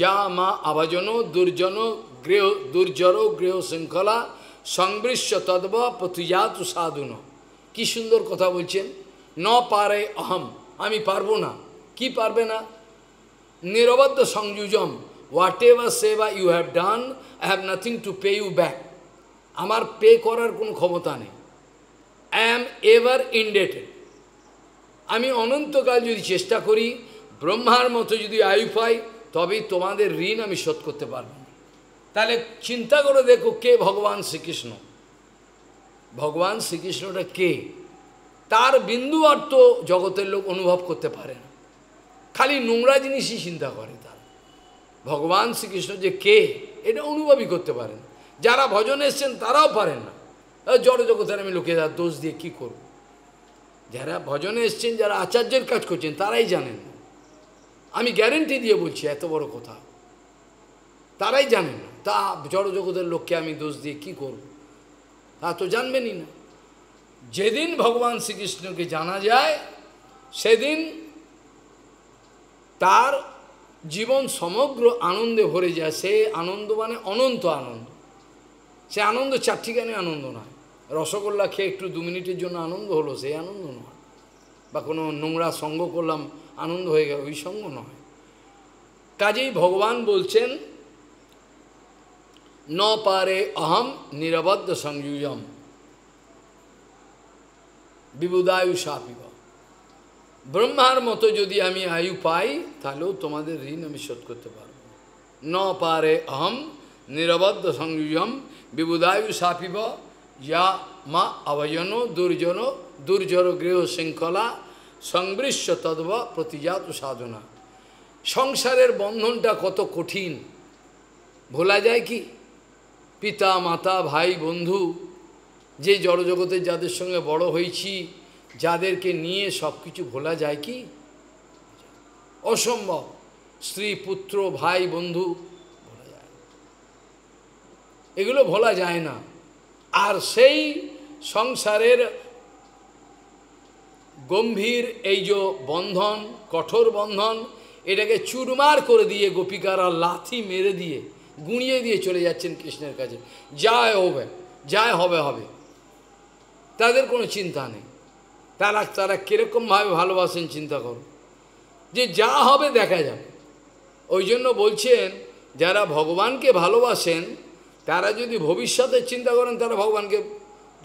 যা মা আভাজন দুর্জন গৃহ দুর্জর গৃহ শৃঙ্খলা সংবৃশ্য তদ্ব পথুজাত সাধুন কি সুন্দর কথা বলছেন ন পারে অহম আমি পারবো না কি পারবে না সংযোজন whatever seva you have done I have nothing to pay you back আমার পে করার কোনো ক্ষমতা নেই আই অ্যাম এভার ইন্ডেটেড আমি অনন্তকাল যদি চেষ্টা করি ব্রহ্মার মতো যদি আয়ু পাই তবেই তোমাদের ঋণ আমি শোধ করতে পারব তাহলে চিন্তা করে দেখো কে ভগবান শ্রীকৃষ্ণ ভগবান শ্রীকৃষ্ণটা কে তার বিন্দু অর্থ জগতের লোক অনুভব করতে পারে না খালি নোংরা জিনিসই চিন্তা করে তারা ভগবান শ্রীকৃষ্ণ যে কে এটা অনুভবই করতে পারেন যারা ভজন এসছেন তারাও পারেন না জড় জগতের আমি লোকেরা দোষ দিয়ে কি করব যারা ভজনে এসছেন যারা আচার্যের কাজ করছেন তারাই জানেন না আমি গ্যারেন্টি দিয়ে বলছি এত বড় কথা তারাই জানেন না তা জড় জগতের লোককে আমি দোষ দিয়ে কি করব তা তো জানবেনই না যেদিন ভগবান শ্রীকৃষ্ণকে জানা যায় সেদিন তার জীবন সমগ্র আনন্দে ভরে যায় সে আনন্দ মানে অনন্ত আনন্দ সে আনন্দ চারটিখানে আনন্দ নয় রসগোল্লা খেয়ে একটু দু মিনিটের জন্য আনন্দ হলো সেই আনন্দ নয় বা কোনো নোংরা সঙ্গ করলাম আনন্দ হয়ে গেল ওই সঙ্গ নয় কাজেই ভগবান বলছেন ন পারে অহম নিরবদ্ধ সংযুজম বিবুদায়ু সাপিব ব্রহ্মার মতো যদি আমি আয়ু পাই তাহলেও তোমাদের ঋণ আমি শোধ করতে পারব ন পারে অহম নিরবদ্ধ সংযম বিবুদায়ু সাপিব যা মা অভয়ন দুর্জন দুর্জর গৃহ শৃঙ্খলা সংবৃশ্য তদ্ব প্রতিজাত সাধনা সংসারের বন্ধনটা কত কঠিন ভোলা যায় কি পিতা মাতা ভাই বন্ধু যে জড়জগতের যাদের সঙ্গে বড় হয়েছি যাদেরকে নিয়ে সব কিছু ভোলা যায় কি অসম্ভব স্ত্রী পুত্র ভাই বন্ধু ভোলা যায় এগুলো ভোলা যায় না আর সেই সংসারের গম্ভীর এই যে বন্ধন কঠোর বন্ধন এটাকে চুরমার করে দিয়ে গোপিকারা লাথি মেরে দিয়ে গুঁড়িয়ে দিয়ে চলে যাচ্ছেন কৃষ্ণের কাছে যায় হবে যায় হবে হবে তাদের কোনো চিন্তা নেই তারা তারা কীরকমভাবে ভালোবাসেন চিন্তা করো যে যা হবে দেখা যাবে ওই জন্য বলছেন যারা ভগবানকে ভালোবাসেন তারা যদি ভবিষ্যতের চিন্তা করেন তারা ভগবানকে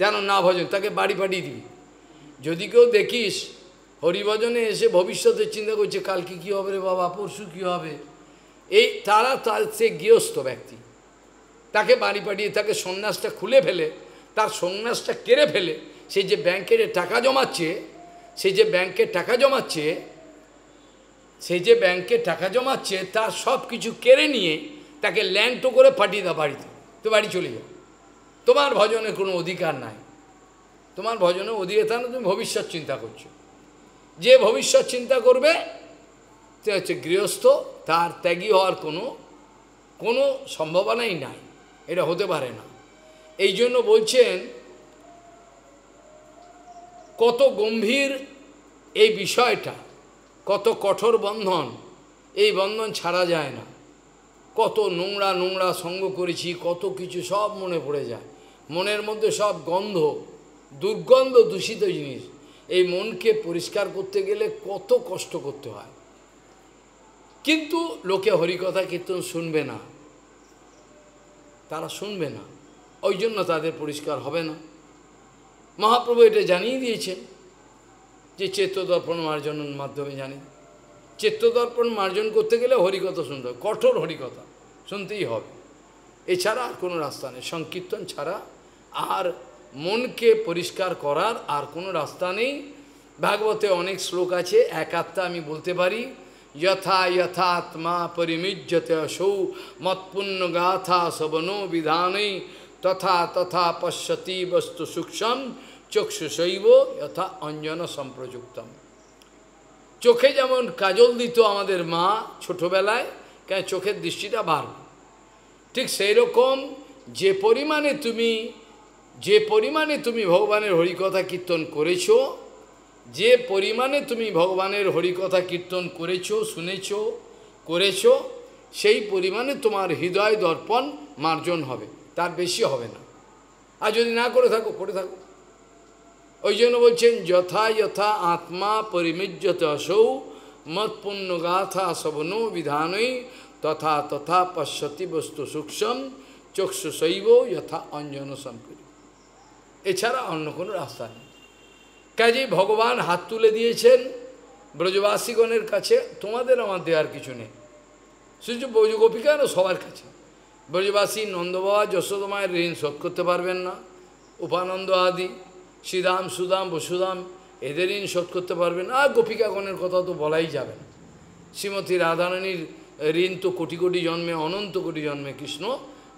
যেন না ভজন তাকে বাড়ি পাঠিয়ে দিবি যদি কেউ দেখিস হরিভজনে এসে ভবিষ্যতের চিন্তা করছে কালকে কী হবে রে বাবা পরশু কী হবে এই তারা তার সে গৃহস্থ ব্যক্তি তাকে বাড়ি পাঠিয়ে তাকে সন্ন্যাসটা খুলে ফেলে তার সন্ন্যাসটা কেড়ে ফেলে সে যে ব্যাংকের টাকা জমাচ্ছে সে যে ব্যাংকে টাকা জমাচ্ছে সে যে ব্যাংকে টাকা জমাচ্ছে তার সব কিছু কেড়ে নিয়ে তাকে ল্যাংটো করে পাঠিয়ে দাও বাড়িতে তো বাড়ি চলে যাও তোমার ভজনে কোনো অধিকার নাই তোমার ভজনে অধিকার না মানে তুমি ভবিষ্যৎ চিন্তা করছো যে ভবিষ্যৎ চিন্তা করবে সে হচ্ছে গৃহস্থ তার ত্যাগী হওয়ার কোনো কোনো সম্ভাবনাই নাই এটা হতে পারে না এই জন্য বলছেন কত গম্ভীর এই বিষয়টা কত কঠোর বন্ধন এই বন্ধন ছাড়া যায় না কত নোংরা নোংরা সঙ্গ করেছি কত কিছু সব মনে পড়ে যায় মনের মধ্যে সব গন্ধ দুর্গন্ধ দূষিত জিনিস এই মনকে পরিষ্কার করতে গেলে কত কষ্ট করতে হয় কিন্তু লোকে হরিকথা কীর্তন শুনবে না তারা শুনবে না ওই জন্য তাদের পরিষ্কার হবে না মহাপ্রভু এটা জানিয়ে দিয়েছেন যে চেত্তদর্পণ মার্জনের মাধ্যমে জানি চেত্তদর্পণ মার্জন করতে গেলে হরিকথা শুনতে হবে কঠোর হরিকথা শুনতেই হবে এছাড়া আর কোনো রাস্তা নেই সংকীর্তন ছাড়া আর মনকে পরিষ্কার করার আর কোনো রাস্তা নেই ভাগবতে অনেক শ্লোক আছে একাত্মা আমি বলতে পারি যথা আত্মা পরিমিজ্যতে অসৌ মৎপুণ্য গাথা শবন বিধানই তথা তথা পশ্যতি বস্তু সূক্ষ্ম চক্ষুশৈব যথা অঞ্জন সম্প্রযুক্তম চোখে যেমন কাজল দিত আমাদের মা ছোটবেলায় কেন চোখের দৃষ্টিটা ভালো ঠিক সেই রকম যে পরিমাণে তুমি যে পরিমাণে তুমি ভগবানের হরিকথা কীর্তন করেছ যে পরিমাণে তুমি ভগবানের হরিকথা কীর্তন করেছ শুনেছ করেছ সেই পরিমাণে তোমার হৃদয় দর্পণ মার্জন হবে তার বেশি হবে না আর যদি না করে থাকো করে থাকো ওই জন্য বলছেন যথা যথা আত্মা পরিমিজ্জত অসৌ মৎপূর্ণ গাথা শবন বিধানই তথা তথা পশ্যতি বস্তু সূক্ষ্ম চক্ষু শৈব যথা অঞ্জন সংকৃত এছাড়া অন্য কোনো রাস্তা নেই কাজে ভগবান হাত তুলে দিয়েছেন ব্রজবাসীগণের কাছে তোমাদের আমার দেওয়ার কিছু নেই শুধু ব্রজগোপিকারও সবার কাছে ব্রজবাসী নন্দবাবা যশোদমায়ের ঋণ শোধ করতে পারবেন না উপানন্দ আদি শ্রীরাম সুদাম বসুদাম এদের ঋণ শোধ করতে পারবেন আর গোপিকাগণের কথা তো বলাই যাবে না শ্রীমতী রাধারানীর ঋণ তো কোটি কোটি জন্মে অনন্ত কোটি জন্মে কৃষ্ণ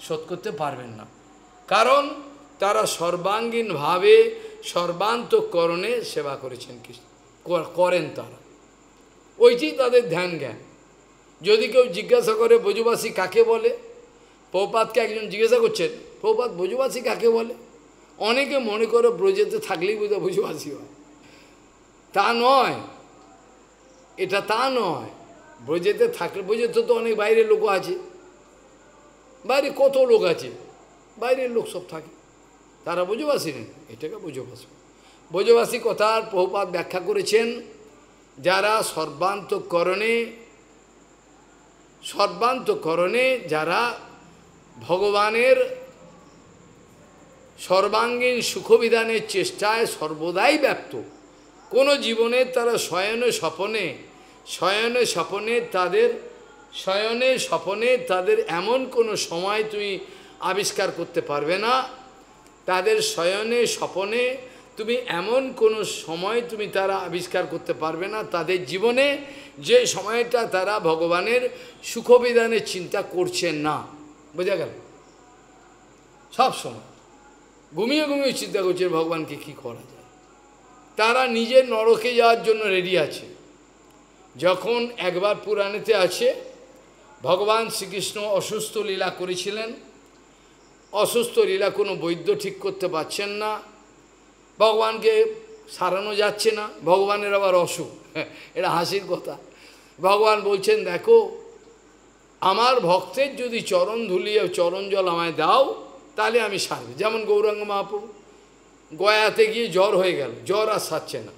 শোধ করতে পারবেন না কারণ তারা সর্বাঙ্গীনভাবে সর্বান্তকরণে সেবা করেছেন কৃষ্ণ করেন তারা ওইটি তাদের ধ্যান জ্ঞান যদি কেউ জিজ্ঞাসা করে বজুবাসী কাকে বলে প্রপাতকে একজন জিজ্ঞাসা করছেন প্রপাত ভোজবাসী কাকে বলে অনেকে মনে করো ব্রজেতে থাকলেই বোঝা ভোজবাসী হয় তা নয় এটা তা নয় ব্রজেতে থাকলে ব্রজেতে তো অনেক বাইরের লোক আছে বাইরে কত লোক আছে বাইরের লোক সব থাকে তারা বোঝবাসী নেই এটাকে বোঝবাসী বোঝবাসী কথার প্রভুপাত ব্যাখ্যা করেছেন যারা সর্বান্তকরণে সর্বান্তকরণে যারা ভগবানের সর্বাঙ্গীন সুখবিধানের চেষ্টায় সর্বদাই ব্যক্ত কোনো জীবনে তারা শয়নে স্বপনে শয়নে স্বপনে তাদের শয়নে স্বপনে তাদের এমন কোনো সময় তুমি আবিষ্কার করতে পারবে না তাদের শয়নে স্বপনে তুমি এমন কোনো সময় তুমি তারা আবিষ্কার করতে পারবে না তাদের জীবনে যে সময়টা তারা ভগবানের সুখবিধানের চিন্তা করছেন না বোঝা গেল সব সময় ঘুমিয়ে ঘুমিয়ে চিন্তা করছে ভগবানকে কি করা যায় তারা নিজের নরকে যাওয়ার জন্য রেডি আছে যখন একবার পুরাণেতে আছে ভগবান শ্রীকৃষ্ণ অসুস্থ লীলা করেছিলেন অসুস্থ লীলা কোনো বৈদ্য ঠিক করতে পারছেন না ভগবানকে সারানো যাচ্ছে না ভগবানের আবার অসুখ এটা হাসির কথা ভগবান বলছেন দেখো আমার ভক্তের যদি চরণ ধুলিয়ে চরণ জল আমায় দাও তাহলে আমি সারব যেমন গৌরাঙ্গ মহাপ্রভু গয়াতে গিয়ে জ্বর হয়ে গেল জ্বর আর সারছে না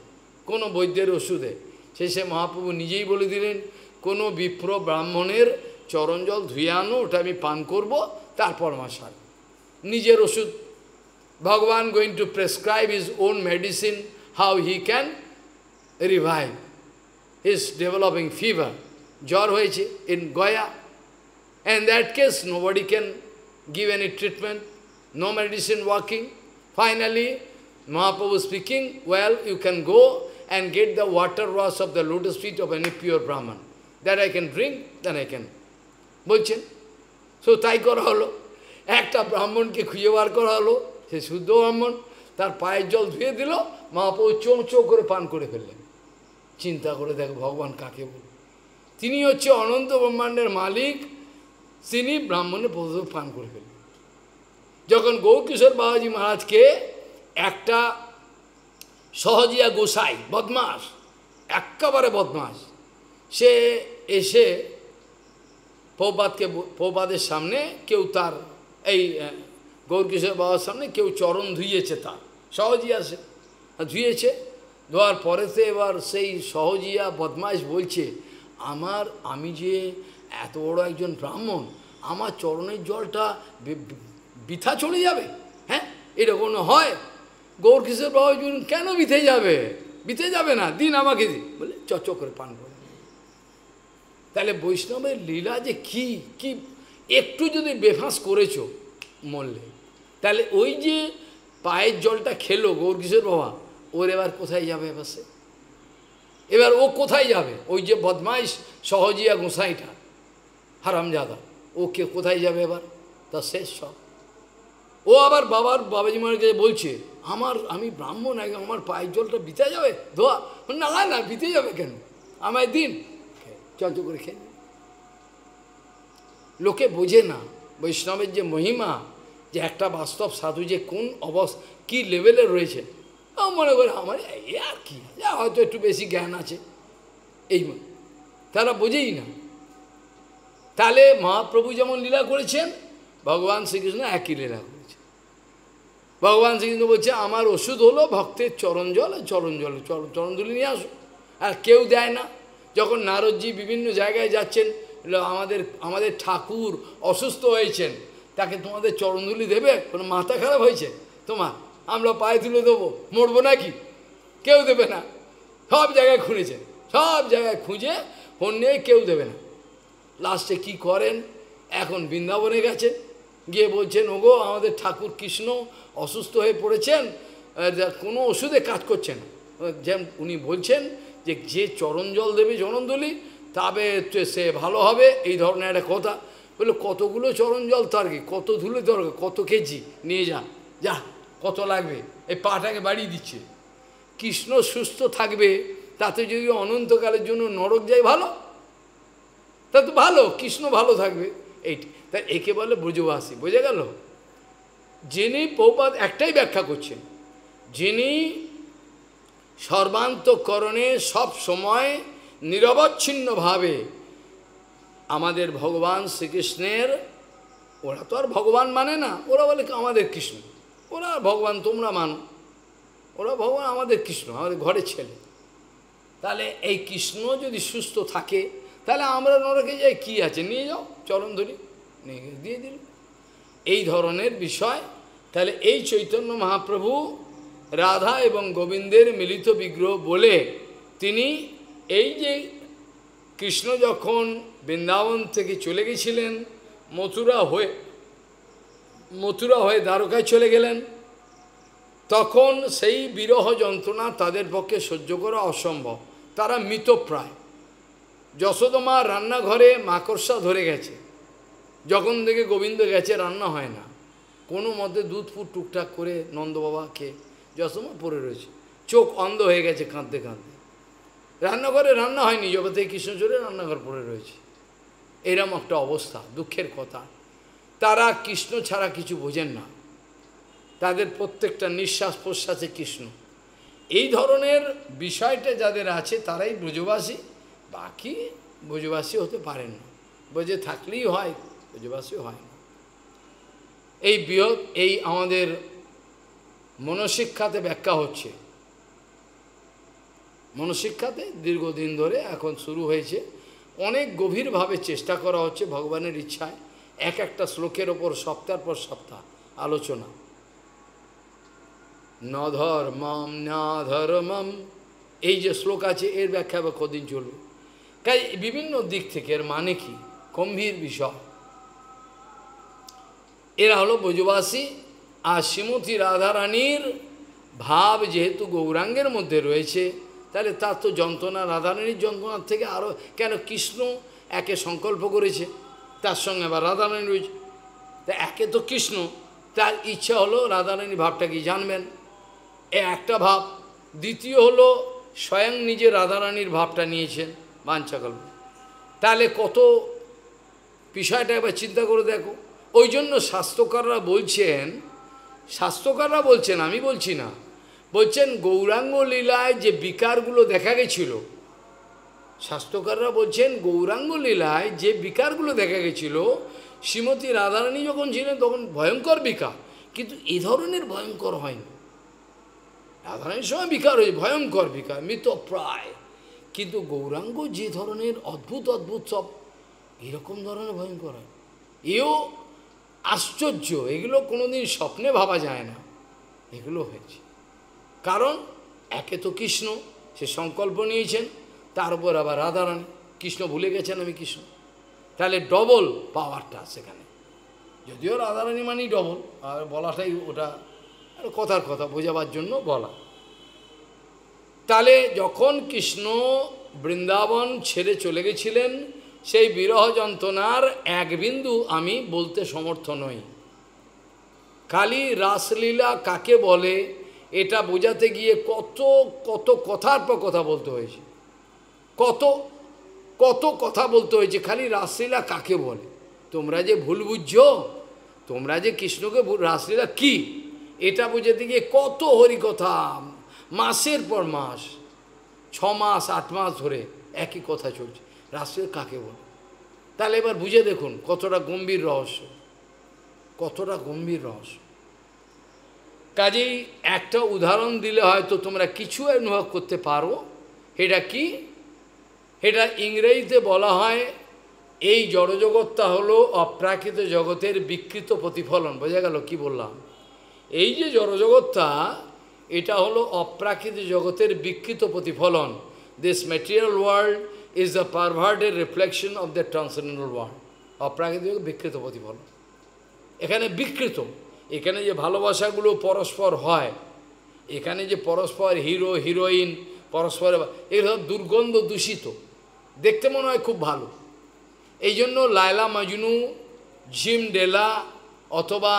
কোনো বৈদ্যের ওষুধে শেষে মহাপ্রভু নিজেই বলে দিলেন কোনো বিপ্র ব্রাহ্মণের চরণ জল ধুয়ে আনো ওটা আমি পান করব তারপর আমার সারব নিজের ওষুধ ভগবান going to prescribe his own medicine how he can revive is developing fever জ্বর হয়েছে in Gaya And In that case, nobody can give any treatment, no medicine working. Finally, Mahaprabhu speaking, well, you can go and get the water wash of the lotus feet of any pure Brahman. That I can drink, then I can. বলছেন so তাই করা হলো একটা ব্রাহ্মণকে খুঁজে বার করা হলো সে শুদ্ধ ব্রাহ্মণ তার পায়ের জল ধুয়ে দিল মহাপ্রভু chong চোঁ করে পান করে ফেললেন চিন্তা করে দেখো ভগবান কাকে বল তিনি হচ্ছে অনন্ত ব্রহ্মাণ্ডের malik. তিনি ব্রাহ্মণের পদক পান করে ফেলেন যখন গৌকিশোর বাবাজি মহারাজকে একটা সহজিয়া গোসাই বদমাস একেবারে বদমাস সে এসে পৌপাতকে পৌপাদের সামনে কেউ তার এই গৌরকিশোর বাবার সামনে কেউ চরণ ধুইয়েছে তার সহজিয়া সে ধুয়েছে ধোয়ার পরেতে এবার সেই সহজিয়া বদমাস বলছে আমার আমি যে এত বড় একজন ব্রাহ্মণ আমার চরণের জলটা বিথা চলে যাবে হ্যাঁ এরকম হয় গৌর কিশোর বাবুজন কেন বিথে যাবে বিথে যাবে না দিন আমাকে দিন বলে চচ করে পান করে তাহলে বৈষ্ণবের লীলা যে কি কি একটু যদি বেফাঁস করেছো মরলে তাহলে ওই যে পায়ের জলটা খেলো গৌর কিশোর বাবা ওর এবার কোথায় যাবে এবার এবার ও কোথায় যাবে ওই যে বদমাইশ সহজিয়া গোসাইটা হারামজাদা ও কে কোথায় যাবে এবার তার শেষ সব ও আবার বাবার বাবাজি মার কাছে বলছে আমার আমি ব্রাহ্মণ আগে আমার পায়ের জলটা বিতে যাবে ধোয়া না না বিতে যাবে কেন আমায় দিন চঞ্চ করে খেয়ে লোকে বোঝে না বৈষ্ণবের যে মহিমা যে একটা বাস্তব সাধু যে কোন অবস কি লেভেলে রয়েছে মনে করে আমার এ আর কি হয়তো একটু বেশি জ্ঞান আছে এই তারা বোঝেই না তাহলে মহাপ্রভু যেমন লীলা করেছেন ভগবান শ্রীকৃষ্ণ একই লীলা করেছেন ভগবান শ্রীকৃষ্ণ বলছে আমার ওষুধ হলো ভক্তের চরণ জল চরণ জল চরণ জল নিয়ে আসো আর কেউ দেয় না যখন নারদজি বিভিন্ন জায়গায় যাচ্ছেন আমাদের আমাদের ঠাকুর অসুস্থ হয়েছেন তাকে তোমাদের চরণধুলি দেবে কোনো মাথা খারাপ হয়েছে তোমার আমরা পায়ে তুলে দেবো মরবো নাকি কেউ দেবে না সব জায়গায় খুঁজেছে সব জায়গায় খুঁজে ফোন নিয়ে কেউ দেবে না লাস্টে কি করেন এখন বৃন্দাবনে গেছে গিয়ে বলছেন ওগো আমাদের ঠাকুর কৃষ্ণ অসুস্থ হয়ে পড়েছেন কোনো ওষুধে কাজ করছেন যেমন উনি বলছেন যে যে চরণ জল দেবে জনন্দলি তবে সে ভালো হবে এই ধরনের একটা কথা বললো কতগুলো চরণ জল তার কি কত ধুলো দরকার কত কেজি নিয়ে যান যা কত লাগবে এই পাটাকে বাড়িয়ে দিচ্ছে কৃষ্ণ সুস্থ থাকবে তাতে যদি অনন্তকালের জন্য নরক যায় ভালো তা তো ভালো কৃষ্ণ ভালো থাকবে এইটি তা একে বলে ব্রজবাসী বোঝা গেল যিনি পৌপাত একটাই ব্যাখ্যা করছেন যিনি সর্বান্তকরণে সব সময় নিরবচ্ছিন্নভাবে আমাদের ভগবান শ্রীকৃষ্ণের ওরা তো আর ভগবান মানে না ওরা বলে আমাদের কৃষ্ণ ওরা ভগবান তোমরা মানো ওরা ভগবান আমাদের কৃষ্ণ আমাদের ঘরের ছেলে তাহলে এই কৃষ্ণ যদি সুস্থ থাকে তাহলে আমরা নরকে যাই কি আছে নিয়ে যাও চরণ ধরি নিয়ে দিয়ে দিল এই ধরনের বিষয় তাহলে এই চৈতন্য মহাপ্রভু রাধা এবং গোবিন্দের মিলিত বিগ্রহ বলে তিনি এই যে কৃষ্ণ যখন বৃন্দাবন থেকে চলে গেছিলেন মথুরা হয়ে মথুরা হয়ে দ্বারকায় চলে গেলেন তখন সেই বিরহ যন্ত্রণা তাদের পক্ষে সহ্য করা অসম্ভব তারা মৃতপ্রায় যশোদমা রান্নাঘরে মাকড়সা ধরে গেছে যখন থেকে গোবিন্দ গেছে রান্না হয় না কোনো মতে দুধ ফুট টুকটাক করে নন্দবাবাকে যশোমা পড়ে রয়েছে চোখ অন্ধ হয়ে গেছে কাঁদতে কাঁদতে রান্নাঘরে রান্না হয়নি জগতে থেকে কৃষ্ণচূড়ে রান্নাঘর পড়ে রয়েছে এরম একটা অবস্থা দুঃখের কথা তারা কৃষ্ণ ছাড়া কিছু বোঝেন না তাদের প্রত্যেকটা নিঃশ্বাস প্রশ্বাসে কৃষ্ণ এই ধরনের বিষয়টা যাদের আছে তারাই ব্রজবাসী বাকি ব্রজবাসী হতে পারেন না ব্রজে থাকলেই হয় ব্রজবাসী হয় না এই বৃহৎ এই আমাদের মনশিক্ষাতে ব্যাখ্যা হচ্ছে মনশিক্ষাতে দীর্ঘদিন ধরে এখন শুরু হয়েছে অনেক গভীরভাবে চেষ্টা করা হচ্ছে ভগবানের ইচ্ছায় এক একটা শ্লোকের ওপর সপ্তাহের পর সপ্তাহ আলোচনা না ধর্মম এই যে শ্লোক আছে এর ব্যাখ্যা বা কদিন চলবে তাই বিভিন্ন দিক থেকে এর মানে কি গম্ভীর বিষয় এরা হলো ব্রজবাসী আর শ্রীমতী রাধারানীর ভাব যেহেতু গৌরাঙ্গের মধ্যে রয়েছে তাহলে তার তো যন্ত্রণা রাধারানীর যন্ত্রণার থেকে আরও কেন কৃষ্ণ একে সংকল্প করেছে তার সঙ্গে আবার রাধারানী রয়েছে তা একে তো কৃষ্ণ তার ইচ্ছা হলো রাধারানী ভাবটা কি জানবেন এ একটা ভাব দ্বিতীয় হলো স্বয়ং নিজে রাধারানীর ভাবটা নিয়েছেন বাঞ্ছাকল তাহলে কত বিষয়টা এবার চিন্তা করে দেখো ওই জন্য স্বাস্থ্যকাররা বলছেন স্বাস্থ্যকাররা বলছেন আমি বলছি না বলছেন গৌরাঙ্গ লীলায় যে বিকারগুলো দেখা গেছিল স্বাস্থ্যকাররা বলছেন গৌরাঙ্গ লীলায় যে বিকারগুলো দেখা গেছিল শ্রীমতী রাধারানী যখন ছিলেন তখন ভয়ঙ্কর বিকার কিন্তু এ ধরনের ভয়ঙ্কর হয়নি রাধারানীর সময় বিকার হয়েছে ভয়ঙ্কর বিকার প্রায় কিন্তু গৌরাঙ্গ যে ধরনের অদ্ভুত অদ্ভুত সব এরকম ধরনের ভয়ঙ্কর হয় এও আশ্চর্য এগুলো কোনোদিন স্বপ্নে ভাবা যায় না এগুলো হয়েছে কারণ একে তো কৃষ্ণ সে সংকল্প নিয়েছেন তার উপর আবার রাধারানী কৃষ্ণ ভুলে গেছেন আমি কৃষ্ণ তাহলে ডবল পাওয়ারটা সেখানে যদিও রাধারানী মানেই ডবল আর বলাটাই ওটা কথার কথা বোঝাবার জন্য বলা তাহলে যখন কৃষ্ণ বৃন্দাবন ছেড়ে চলে গেছিলেন সেই বিরহ যন্ত্রণার এক বিন্দু আমি বলতে সমর্থ নই খালি রাসলীলা কাকে বলে এটা বোঝাতে গিয়ে কত কত কথার পর কথা বলতে হয়েছে কত কত কথা বলতে হয়েছে খালি রাসলীলা কাকে বলে তোমরা যে ভুল বুঝছো তোমরা যে কৃষ্ণকে রাসলীলা কি এটা বোঝাতে গিয়ে কত হরিকথা মাসের পর মাস ছ মাস আট মাস ধরে একই কথা চলছে রাষ্ট্রের কাকে বলে তাহলে এবার বুঝে দেখুন কতটা গম্ভীর রহস্য কতটা গম্ভীর রহস্য কাজেই একটা উদাহরণ দিলে হয়তো তোমরা কিছু অনুভব করতে পারো এটা কি এটা ইংরেজিতে বলা হয় এই জড়জগৎটা হলো অপ্রাকৃত জগতের বিকৃত প্রতিফলন বোঝা গেল কি বললাম এই যে জড়জগৎটা এটা হলো অপ্রাকৃতিক জগতের বিকৃত প্রতিফলন this material world is the perverted reflection of the transcendental world অপ্রাকৃতিক বিকৃত প্রতিফলন এখানে বিকৃত এখানে যে ভালোবাসাগুলো পরস্পর হয় এখানে যে পরস্পর হিরো হিরোইন পরস্পর এগুলো দুর্গন্ধ দূষিত দেখতে মনে হয় খুব ভালো এই জন্য লায়লা মাজনু জিম ডেলা অথবা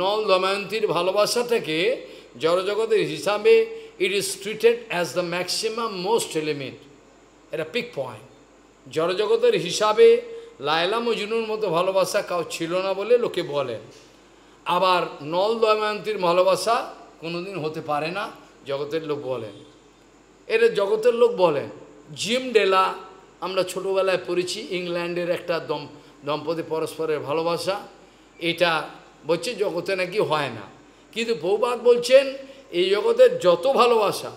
নল দময়ন্তীর ভালোবাসাটাকে জড়জগতের হিসাবে it is treated as the maximum most element এটা পিক পয়েন্ট জড়জগতের হিসাবে লায়লা মজনুর মতো ভালোবাসা কাউ ছিল না বলে লোকে বলে আবার নল দময়ন্তীর ভালোবাসা কোনোদিন হতে পারে না জগতের লোক বলেন এটা জগতের লোক বলেন জিম ডেলা আমরা ছোটোবেলায় পড়েছি ইংল্যান্ডের একটা দম দম্পতি পরস্পরের ভালোবাসা এটা বলছে জগতে নাকি হয় না কিন্তু বৌবাদ বলছেন এই জগতের যত ভালোবাসা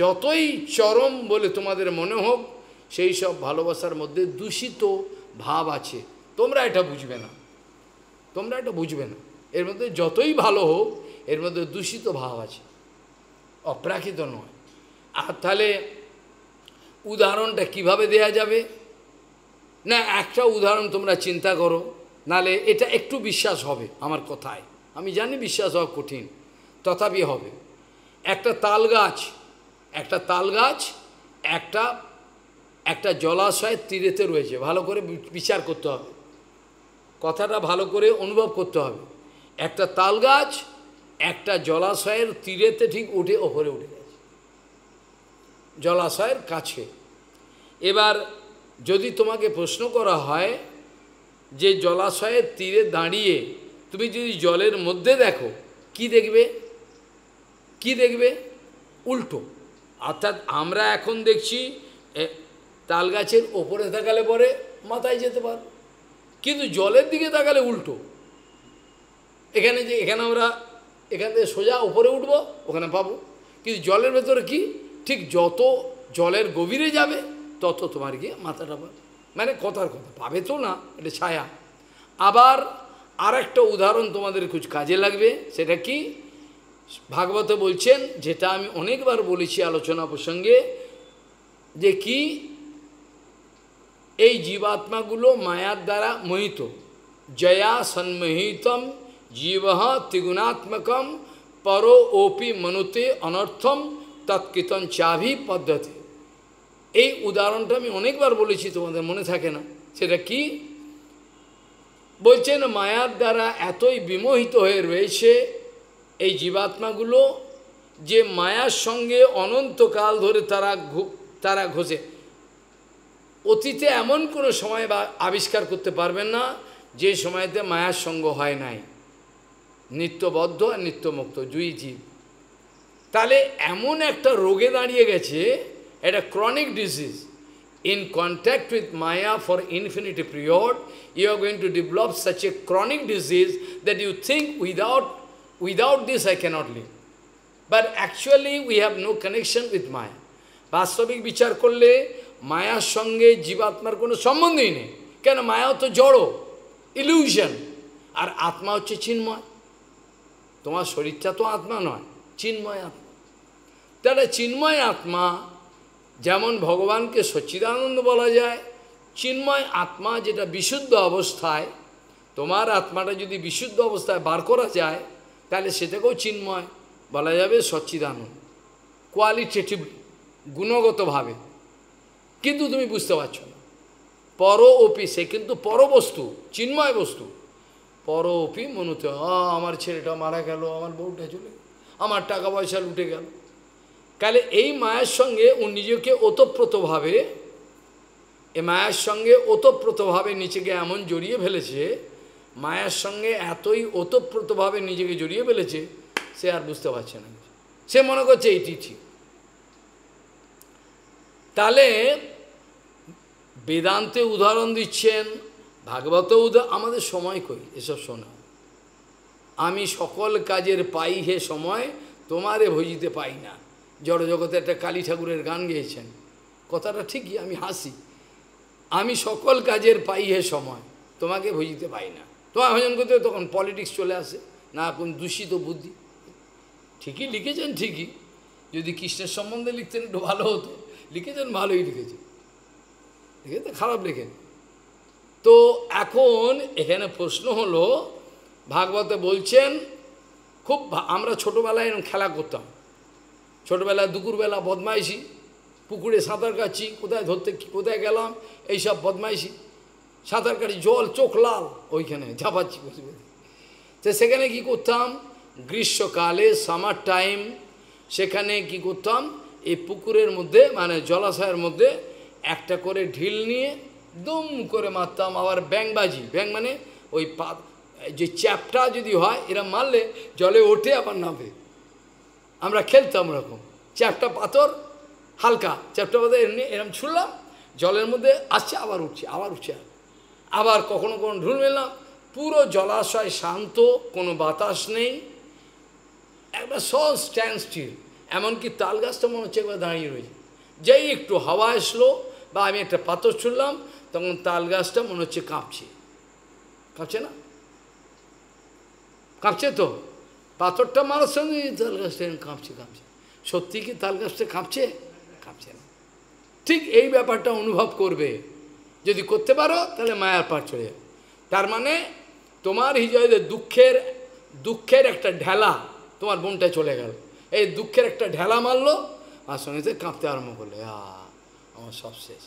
যতই চরম বলে তোমাদের মনে হোক সেই সব ভালোবাসার মধ্যে দূষিত ভাব আছে তোমরা এটা বুঝবে না তোমরা এটা বুঝবে না এর মধ্যে যতই ভালো হোক এর মধ্যে দূষিত ভাব আছে অপ্রাকৃত নয় আর তাহলে উদাহরণটা কিভাবে দেয়া যাবে না একটা উদাহরণ তোমরা চিন্তা করো নালে এটা একটু বিশ্বাস হবে আমার কথায় আমি জানি বিশ্বাস হওয়া কঠিন তথাপি হবে একটা তাল গাছ একটা তাল গাছ একটা একটা জলাশয়ের তীরেতে রয়েছে ভালো করে বিচার করতে হবে কথাটা ভালো করে অনুভব করতে হবে একটা তাল গাছ একটা জলাশয়ের তীরেতে ঠিক উঠে ওপরে উঠে গেছে জলাশয়ের কাছে এবার যদি তোমাকে প্রশ্ন করা হয় যে জলাশয়ের তীরে দাঁড়িয়ে তুমি যদি জলের মধ্যে দেখো কি দেখবে কি দেখবে উল্টো অর্থাৎ আমরা এখন দেখছি তাল গাছের ওপরে তাকালে পরে মাথায় যেতে পার কিন্তু জলের দিকে তাকালে উল্টো এখানে যে এখানে আমরা এখান থেকে সোজা উপরে উঠবো ওখানে পাবো কিন্তু জলের ভেতরে কি ঠিক যত জলের গভীরে যাবে তত তোমার গিয়ে মাথাটা পাবে মানে কথার কথা পাবে তো না এটা ছায়া আবার আরেকটা উদাহরণ তোমাদের কিছু কাজে লাগবে সেটা কি ভাগবত বলছেন যেটা আমি অনেকবার বলেছি আলোচনা প্রসঙ্গে যে কি এই জীবাত্মাগুলো মায়ার দ্বারা মহিত जया सन्महितम जीवः त्रिগুণাত্মকম পরোঽপি মনুতে অনর্থম তাতকিতন চাভি পদ্মতে এই উদাহরণটা আমি অনেকবার বলেছি তোমাদের মনে থাকে না সেটা কি বলছেন মায়ার দ্বারা এতই বিমোহিত হয়ে রয়েছে এই জীবাত্মাগুলো যে মায়ার সঙ্গে অনন্তকাল ধরে তারা তারা ঘষে অতীতে এমন কোনো সময় বা আবিষ্কার করতে পারবেন না যে সময়তে মায়ার সঙ্গ হয় নাই নিত্যবদ্ধ আর নিত্যমুক্ত জুই জীব তাহলে এমন একটা রোগে দাঁড়িয়ে গেছে এটা chronic disease in contact with Maya for infinity period, you are going to develop such a chronic disease that you think without, without this I cannot live. But actually we have no connection with Maya. বাস্তবিক বিচার করলে মায়ার সঙ্গে জীবাত্মার কোনো সম্বন্ধই নেই কেন মায়া তো জড়ো ইলিউশন আর আত্মা হচ্ছে চিন্ময় তোমার শরীরটা তো আত্মা নয় chinmaya আত্মা তাহলে চিন্ময় আত্মা যেমন ভগবানকে সচ্চিদানন্দ বলা যায় চিন্ময় আত্মা যেটা বিশুদ্ধ অবস্থায় তোমার আত্মাটা যদি বিশুদ্ধ অবস্থায় বার করা যায় তাহলে সেটাকেও চিন্ময় বলা যাবে সচ্চিদানন্দ কোয়ালিটেটিভ গুণগতভাবে কিন্তু তুমি বুঝতে পারছো না পর অপি সে কিন্তু পরবস্তু চিন্ময় বস্তু পর অপি মনুতে আমার ছেলেটা মারা গেল আমার বউটা চলে আমার টাকা পয়সা লুটে গেল কালে এই মায়ের সঙ্গে ও নিজেকে ওতপ্রোতভাবে এ মায়ের সঙ্গে ওতপ্রোতভাবে নিজেকে এমন জড়িয়ে ফেলেছে মায়ের সঙ্গে এতই ওতপ্রোতভাবে নিজেকে জড়িয়ে ফেলেছে সে আর বুঝতে পারছে না সে মনে করছে এইটি ঠিক তাহলে বেদান্তে উদাহরণ দিচ্ছেন ভাগবত আমাদের সময় কই এসব শোনা আমি সকল কাজের পাই হে সময় তোমারে ভজিতে পাই না জড়জগতে একটা কালী ঠাকুরের গান গেয়েছেন কথাটা ঠিকই আমি হাসি আমি সকল কাজের পাই হে সময় তোমাকে ভজিতে পাই না তোমার ভজন করতে তখন পলিটিক্স চলে আসে না কোন দূষিত বুদ্ধি ঠিকই লিখেছেন ঠিকই যদি কৃষ্ণের সম্বন্ধে লিখতেন একটু ভালো হতো লিখেছেন ভালোই লিখেছে লিখেছেন খারাপ লেখেন তো এখন এখানে প্রশ্ন হলো ভাগবতে বলছেন খুব আমরা ছোটোবেলায় এরকম খেলা করতাম ছোটোবেলা দুপুরবেলা বদমাইশি পুকুরে সাঁতার কাটছি কোথায় ধরতে কোথায় গেলাম এইসব বদমাইশি সাঁতার কাটি জল চোখ লাল ওইখানে ঝাপাচ্ছি বসে তো সেখানে কী করতাম গ্রীষ্মকালে সামার টাইম সেখানে কি করতাম এই পুকুরের মধ্যে মানে জলাশয়ের মধ্যে একটা করে ঢিল নিয়ে দম করে মারতাম আবার ব্যাংবাজি ব্যাং মানে ওই পা যে চ্যাপটা যদি হয় এরা মারলে জলে ওঠে আবার নামে আমরা খেলতাম ওরকম চ্যাপটা পাথর হালকা চ্যাপটা পাথর এমনি এরম ছুড়লাম জলের মধ্যে আসছে আবার উঠছে আবার উঠছে আবার কখনো কখনো ঢুল মেলাম পুরো জলাশয় শান্ত কোনো বাতাস নেই একবার সব স্ট্যান্ড স্টিল এমনকি তাল গাছটা মনে হচ্ছে একবার দাঁড়িয়ে রয়েছে যেই একটু হাওয়া আসলো বা আমি একটা পাথর ছুড়লাম তখন তাল গাছটা মনে হচ্ছে কাঁপছে কাঁপছে না কাঁপছে তো পাথরটা মারার সঙ্গে তাল গাছটা কাঁপছে কাঁপছে সত্যি কি তাল গাছটা কাঁপছে কাঁপছে না ঠিক এই ব্যাপারটা অনুভব করবে যদি করতে পারো তাহলে মায়ার পার চলে যাবে তার মানে তোমার হৃদয়ে দুঃখের দুঃখের একটা ঢেলা তোমার বোনটা চলে গেল এই দুঃখের একটা ঢেলা মারলো আর সঙ্গে কাঁপতে আরম্ভ করলে আমার সব শেষ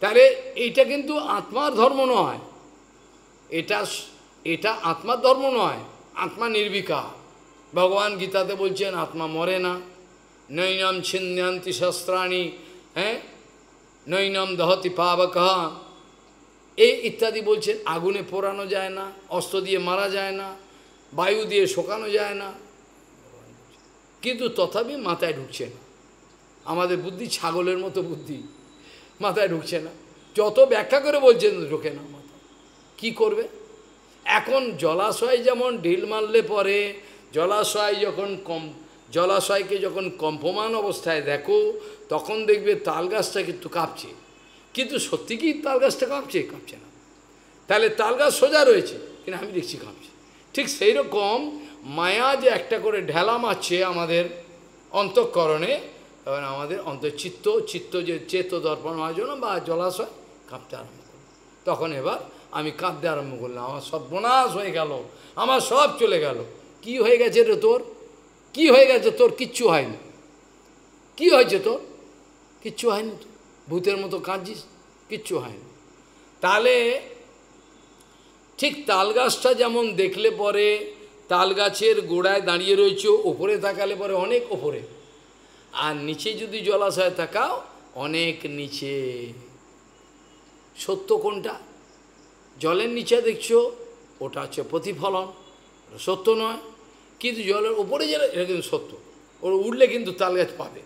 তাহলে এইটা কিন্তু আত্মার ধর্ম নয় এটা এটা আত্মার ধর্ম নয় আত্মা নির্বিকার ভগবান গীতাতে বলছেন আত্মা মরে না নৈনম ছিন্নন্তি শস্ত্রাণী হ্যাঁ নৈনম দহতি পাবক এই ইত্যাদি বলছেন আগুনে পোড়ানো যায় না অস্ত্র দিয়ে মারা যায় না বায়ু দিয়ে শোকানো যায় না কিন্তু তথাপি মাথায় ঢুকছে না আমাদের বুদ্ধি ছাগলের মতো বুদ্ধি মাথায় ঢুকছে না যত ব্যাখ্যা করে বলছেন ঢোকে না মাথায় কী করবে এখন জলাশয় যেমন ঢিল মারলে পরে জলাশয় যখন কম জলাশয়কে যখন কম্পমান অবস্থায় দেখো তখন দেখবে তাল গাছটা কিন্তু কাঁপছে কিন্তু সত্যি কি তাল গাছটা কাঁপছে কাঁপছে না তাহলে তাল গাছ সোজা রয়েছে কিন্তু আমি দেখছি কাঁপছে ঠিক সেই রকম মায়া যে একটা করে ঢেলা মারছে আমাদের অন্তঃকরণে এবং আমাদের অন্তঃচিত্ত চিত্ত যে চেত দর্পণ হওয়ার জন্য বা জলাশয় কাঁপতে আরম্ভ তখন এবার আমি কাঁদতে আরম্ভ করলাম আমার সব বোনাস হয়ে গেল আমার সব চলে গেল কি হয়ে গেছে রে তোর কি হয়ে গেছে তোর কিচ্ছু হয়নি কি হয়েছে তোর কিচ্ছু হয়নি ভূতের মতো কাঁদছিস কিচ্ছু হয়নি তালে ঠিক তালগাছটা যেমন দেখলে পরে তালগাছের গোড়ায় দাঁড়িয়ে রয়েছে ওপরে তাকালে পরে অনেক ওপরে আর নিচে যদি জলাশয়ে তাকাও অনেক নিচে সত্য কোনটা জলের নিচে দেখছো ওটা হচ্ছে প্রতিফলন সত্য নয় কিন্তু জলের ওপরে যে এটা কিন্তু সত্য ওর উঠলে কিন্তু তাল গাছ পাবে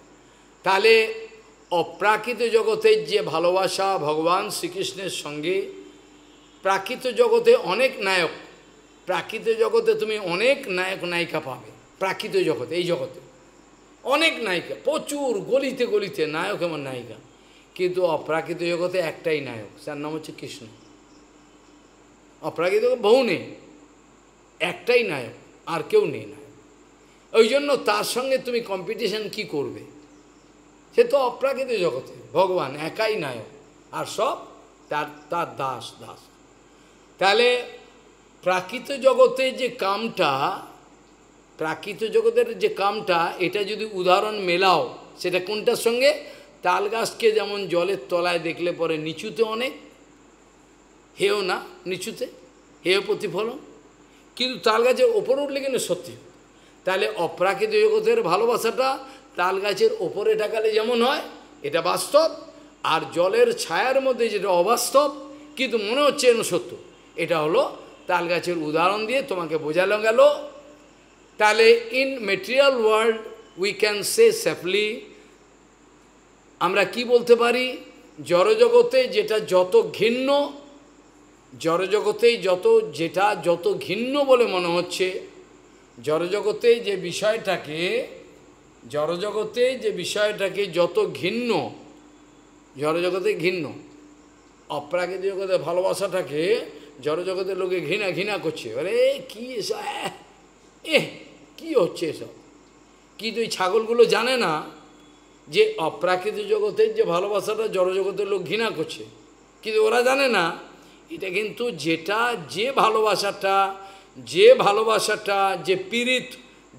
তাহলে অপ্রাকৃত জগতের যে ভালোবাসা ভগবান শ্রীকৃষ্ণের সঙ্গে প্রাকৃত জগতে অনেক নায়ক প্রাকৃত জগতে তুমি অনেক নায়ক নায়িকা পাবে প্রাকৃত জগতে এই জগতে অনেক নায়িকা প্রচুর গলিতে গলিতে নায়ক এমন নায়িকা কিন্তু অপ্রাকৃত জগতে একটাই নায়ক তার নাম হচ্ছে কৃষ্ণ অপরাজিত বহু নেই একটাই নায়ক আর কেউ নেই নায়ক ওই জন্য তার সঙ্গে তুমি কম্পিটিশন কি করবে সে তো অপ্রাকৃত জগতে ভগবান একাই নায়ক আর সব তার তার দাস দাস তাহলে প্রাকৃত জগতে যে কামটা প্রাকৃত জগতের যে কামটা এটা যদি উদাহরণ মেলাও সেটা কোনটার সঙ্গে তাল গাছকে যেমন জলের তলায় দেখলে পরে নিচুতে অনেক হেও না নিচুতে হেও প্রতিফলন কিন্তু তাল গাছের ওপরে উঠলে কিন্তু সত্যি তাহলে অপ্রাকৃত জগতের ভালোবাসাটা তাল গাছের ওপরে ঢাকালে যেমন হয় এটা বাস্তব আর জলের ছায়ার মধ্যে যেটা অবাস্তব কিন্তু মনে হচ্ছে এন সত্য এটা হলো তাল গাছের উদাহরণ দিয়ে তোমাকে বোঝানো গেল তাহলে in material world we can say safely আমরা কি বলতে পারি জড়জগতে যেটা যত ঘৃণ্য জড়জগতেই যত যেটা যত ঘিন্ন বলে মনে হচ্ছে জড়জগতে যে বিষয়টাকে জড়জগতে যে বিষয়টাকে যত ঘিন্ন জড়জগতে ঘিন্ন অপ্রাকৃত জগতে ভালোবাসাটাকে জড়জগতের লোকে ঘৃণা ঘৃণা করছে আরে কী এসব এ কী হচ্ছে এসব কিন্তু এই ছাগলগুলো জানে না যে অপ্রাকৃত জগতের যে ভালোবাসাটা জড়জগতের লোক ঘৃণা করছে কিন্তু ওরা জানে না এটা কিন্তু যেটা যে ভালোবাসাটা যে ভালোবাসাটা যে পীড়িত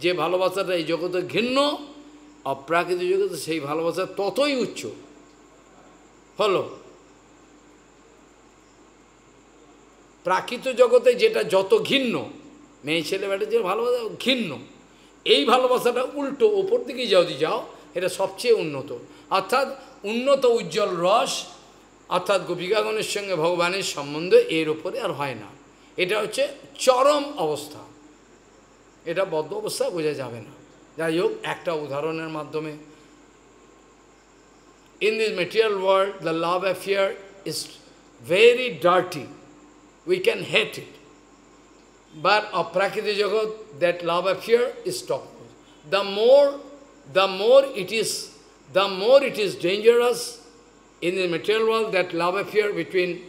যে ভালোবাসাটা এই জগতে ঘৃণ্য অপ্রাকৃত জগতে সেই ভালোবাসা ততই উচ্চ হলো প্রাকৃত জগতে যেটা যত ঘৃণ্য মেয়ে ছেলে বেটে যে ভালোবাসা ঘৃণ্য এই ভালোবাসাটা উল্টো ওপর দিকে যদি যাও এটা সবচেয়ে উন্নত অর্থাৎ উন্নত উজ্জ্বল রস অর্থাৎ গোপিকাগণের সঙ্গে ভগবানের সম্বন্ধ এর উপরে আর হয় না এটা হচ্ছে চরম অবস্থা এটা বদ্ধ অবস্থা বোঝা যাবে না যাই হোক একটা উদাহরণের মাধ্যমে in this material world the love affair is very dirty we can hate it but অপ্রাকৃতিক জগৎ that love affair is top the more the more it is the more it is dangerous in the material world, that love affair between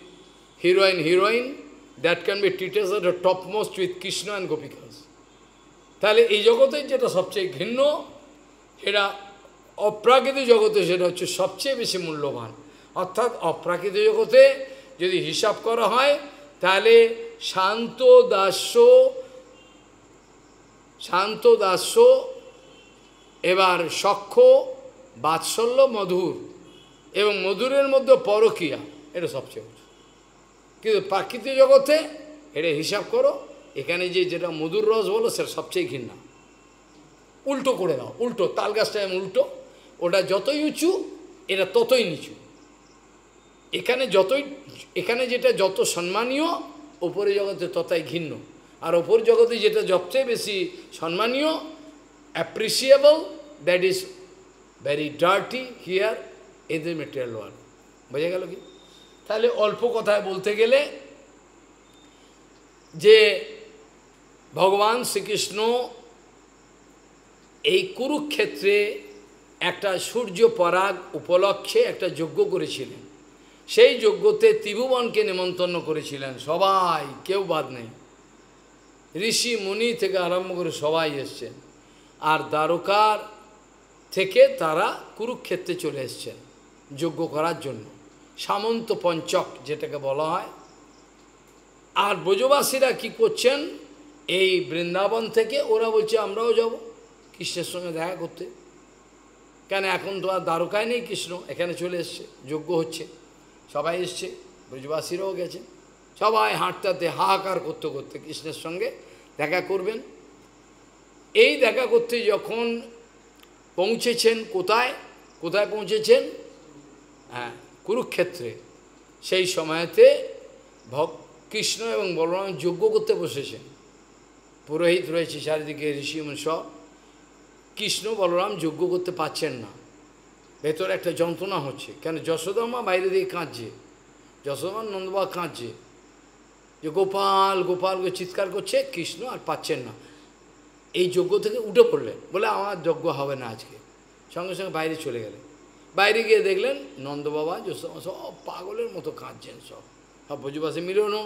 hero and heroine, that can be treated at the topmost with Krishna and Gopikas. তাহলে এই জগতের যেটা সবচেয়ে ঘৃণ্য সেটা অপ্রাকৃত জগতে সেটা হচ্ছে সবচেয়ে বেশি মূল্যবান অর্থাৎ অপ্রাকৃত জগতে যদি হিসাব করা হয় তাহলে শান্ত দাস্য শান্ত দাস্য এবার সক্ষ বাৎসল্য মধুর এবং মধুরের মধ্যে পরকিয়া এটা সবচেয়ে উঁচু কিন্তু প্রাকৃতিক জগতে এটা হিসাব করো এখানে যে যেটা মধুর রস বলো সেটা সবচেয়ে ঘৃণা উল্টো করে দাও উল্টো তাল গাছটা উল্টো ওটা যতই উঁচু এটা ততই নিচু এখানে যতই এখানে যেটা যত সম্মানীয় ওপরে জগতে ততই ঘৃণ্য আর ওপর জগতে যেটা সবচেয়ে বেশি সম্মানীয় appreciable that is very dirty here এদের মেটেরিয়াল ওয়ার্ল্ড বোঝা গেল কি তাহলে অল্প কথায় বলতে গেলে যে ভগবান শ্রীকৃষ্ণ এই কুরুক্ষেত্রে একটা সূর্য পরাগ উপলক্ষে একটা যজ্ঞ করেছিলেন সেই যজ্ঞতে ত্রিভুবনকে নেমন্তন্ন করেছিলেন সবাই কেউ বাদ নেই ঋষি মুনি থেকে আরম্ভ করে সবাই এসছেন আর দ্বারকার থেকে তারা কুরুক্ষেত্রে চলে এসছেন যোগ্য করার জন্য সামন্ত পঞ্চক যেটাকে বলা হয় আর ব্রজবাসীরা কি করছেন এই বৃন্দাবন থেকে ওরা বলছে আমরাও যাব কৃষ্ণের সঙ্গে দেখা করতে কেন এখন তো আর দ্বারকায় নেই কৃষ্ণ এখানে চলে এসছে যোগ্য হচ্ছে সবাই এসছে ব্রজবাসীরাও গেছে সবাই হাঁটতে হাহাকার করতে করতে কৃষ্ণের সঙ্গে দেখা করবেন এই দেখা করতে যখন পৌঁছেছেন কোথায় কোথায় পৌঁছেছেন হ্যাঁ কুরুক্ষেত্রে সেই সময়তে ভক কৃষ্ণ এবং বলরাম যজ্ঞ করতে বসেছেন পুরোহিত রয়েছে চারিদিকে ঋষি সব কৃষ্ণ বলরাম যজ্ঞ করতে পাচ্ছেন না ভেতরে একটা যন্ত্রণা হচ্ছে কেন যশোদামা বাইরে দিয়ে কাঁদছে যশোধমা নন্দবা কাঁদছে যে গোপাল গোপালকে চিৎকার করছে কৃষ্ণ আর পাচ্ছেন না এই যজ্ঞ থেকে উঠে পড়লেন বলে আমার যজ্ঞ হবে না আজকে সঙ্গে সঙ্গে বাইরে চলে গেলেন বাইরে গিয়ে দেখলেন নন্দবাবা যোস্বামী সব পাগলের মতো কাঁদছেন সব সব মিলন মিলনও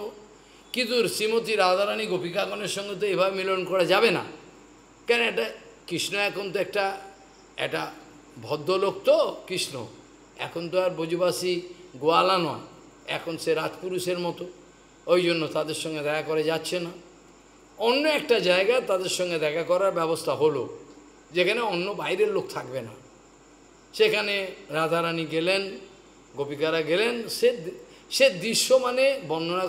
কিন্তু শ্রীমতী রাধারানী গোপিকাগণের সঙ্গে তো এভাবে মিলন করা যাবে না কেন এটা কৃষ্ণ এখন তো একটা এটা ভদ্রলোক তো কৃষ্ণ এখন তো আর বজুবাসী গোয়ালা নয় এখন সে রাজপুরুষের মতো ওই জন্য তাদের সঙ্গে দেখা করে যাচ্ছে না অন্য একটা জায়গায় তাদের সঙ্গে দেখা করার ব্যবস্থা হলো যেখানে অন্য বাইরের লোক থাকবে না সেখানে রাধারানী গেলেন গোপিকারা গেলেন সে সে দৃশ্য মানে বর্ণনা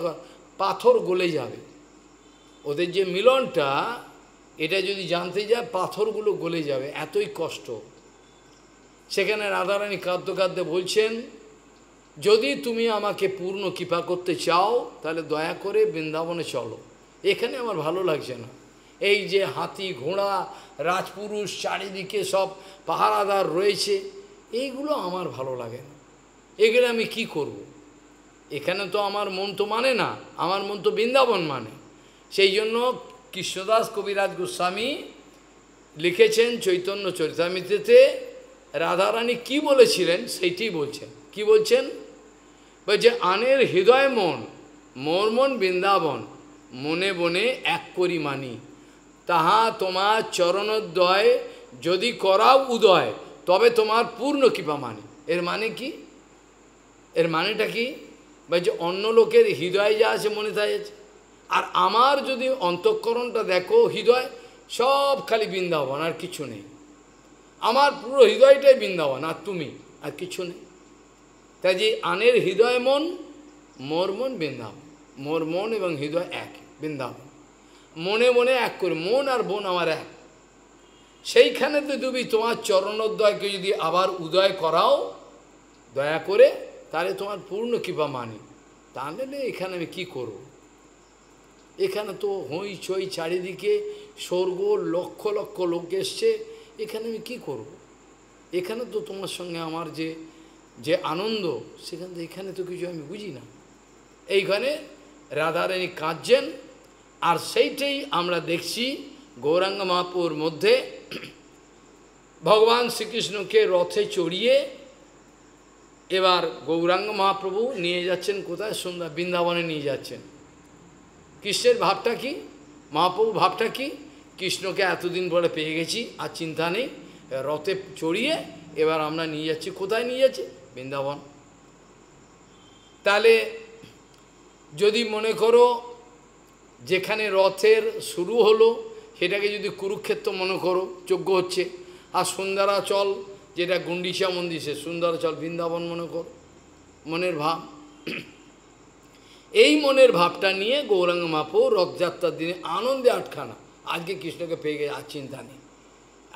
পাথর গলে যাবে ওদের যে মিলনটা এটা যদি জানতে যায় পাথরগুলো গলে যাবে এতই কষ্ট সেখানে রাধারানী কাঁদতে কাঁদতে বলছেন যদি তুমি আমাকে পূর্ণ কৃপা করতে চাও তাহলে দয়া করে বৃন্দাবনে চলো এখানে আমার ভালো লাগছে না এই যে হাতি ঘোড়া রাজপুরুষ চারিদিকে সব পাহারাদার রয়েছে এইগুলো আমার ভালো লাগে না এগুলো আমি কি করব। এখানে তো আমার মন তো মানে না আমার মন তো বৃন্দাবন মানে সেই জন্য কৃষ্ণদাস কবিরাজ গোস্বামী লিখেছেন চৈতন্য চরিতামিতে রাধারানী কি বলেছিলেন সেইটি বলছেন কি বলছেন যে আনের হৃদয় মন মোর মন বৃন্দাবন মনে বনে এক করি মানি তাহা তোমার চরণোদ্বয় যদি করাও উদয় তবে তোমার পূর্ণ কৃপা মানে এর মানে কি এর মানেটা কি ভাই যে অন্য লোকের হৃদয় যা আছে মনে থাকে আছে আর আমার যদি অন্তঃকরণটা দেখো হৃদয় সব খালি বৃন্দাবন আর কিছু নেই আমার পুরো হৃদয়টাই বৃন্দাবন আর তুমি আর কিছু নেই তাই যে আনের হৃদয় মন মোর মন বৃন্দাবন মোর মন এবং হৃদয় এক বৃন্দাবন মনে মনে এক করে মন আর বোন আমার এক সেইখানে তো তুমি তোমার চরণোদয়কে যদি আবার উদয় করাও দয়া করে তাহলে তোমার পূর্ণ কৃপা মানি তাহলে এখানে আমি কী করব এখানে তো হই ছই চারিদিকে স্বর্গ লক্ষ লক্ষ লোক এসছে এখানে আমি কী করব। এখানে তো তোমার সঙ্গে আমার যে যে আনন্দ সেখান এখানে তো কিছু আমি বুঝি না এইখানে রাধারানী কাঁদছেন আর সেইটাই আমরা দেখছি গৌরাঙ্গ মহাপুর মধ্যে ভগবান শ্রীকৃষ্ণকে রথে চড়িয়ে এবার গৌরাঙ্গ মহাপ্রভু নিয়ে যাচ্ছেন কোথায় সন্ধ্যা বৃন্দাবনে নিয়ে যাচ্ছেন কৃষ্ণের ভাবটা কি মহাপ্রভু ভাবটা কি কৃষ্ণকে এতদিন পরে পেয়ে গেছি আর চিন্তা নেই রথে চড়িয়ে এবার আমরা নিয়ে যাচ্ছি কোথায় নিয়ে যাচ্ছি বৃন্দাবন তাহলে যদি মনে করো যেখানে রথের শুরু হলো সেটাকে যদি কুরুক্ষেত্র মনে করো যোগ্য হচ্ছে আর সুন্দরাচল যেটা গুন্ডিচা মন্দির সে সুন্দরাচল বৃন্দাবন মনে করো মনের ভাব এই মনের ভাবটা নিয়ে গৌরাঙ্গ মাপো রথযাত্রার দিনে আনন্দে আটখানা আজকে কৃষ্ণকে পেয়ে গেছে আর চিন্তা নেই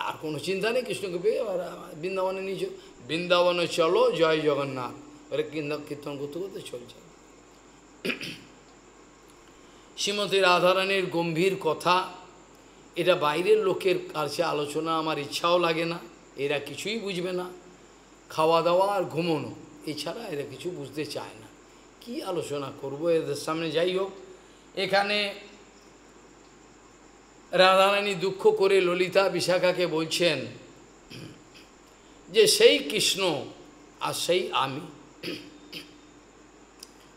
আর কোনো চিন্তা নেই কৃষ্ণকে পেয়ে আর বৃন্দাবনে নিয়েছো বৃন্দাবনে চলো জয় জগন্নাথ ওরা কীর্তন করতে করতে চলছে শ্রীমতী রাধারানীর গম্ভীর কথা এটা বাইরের লোকের কাছে আলোচনা আমার ইচ্ছাও লাগে না এরা কিছুই বুঝবে না খাওয়া দাওয়া আর ঘুমনো এছাড়া এরা কিছু বুঝতে চায় না কি আলোচনা করব এদের সামনে যাই হোক এখানে রাধারানী দুঃখ করে ললিতা বিশাখাকে বলছেন যে সেই কৃষ্ণ আর সেই আমি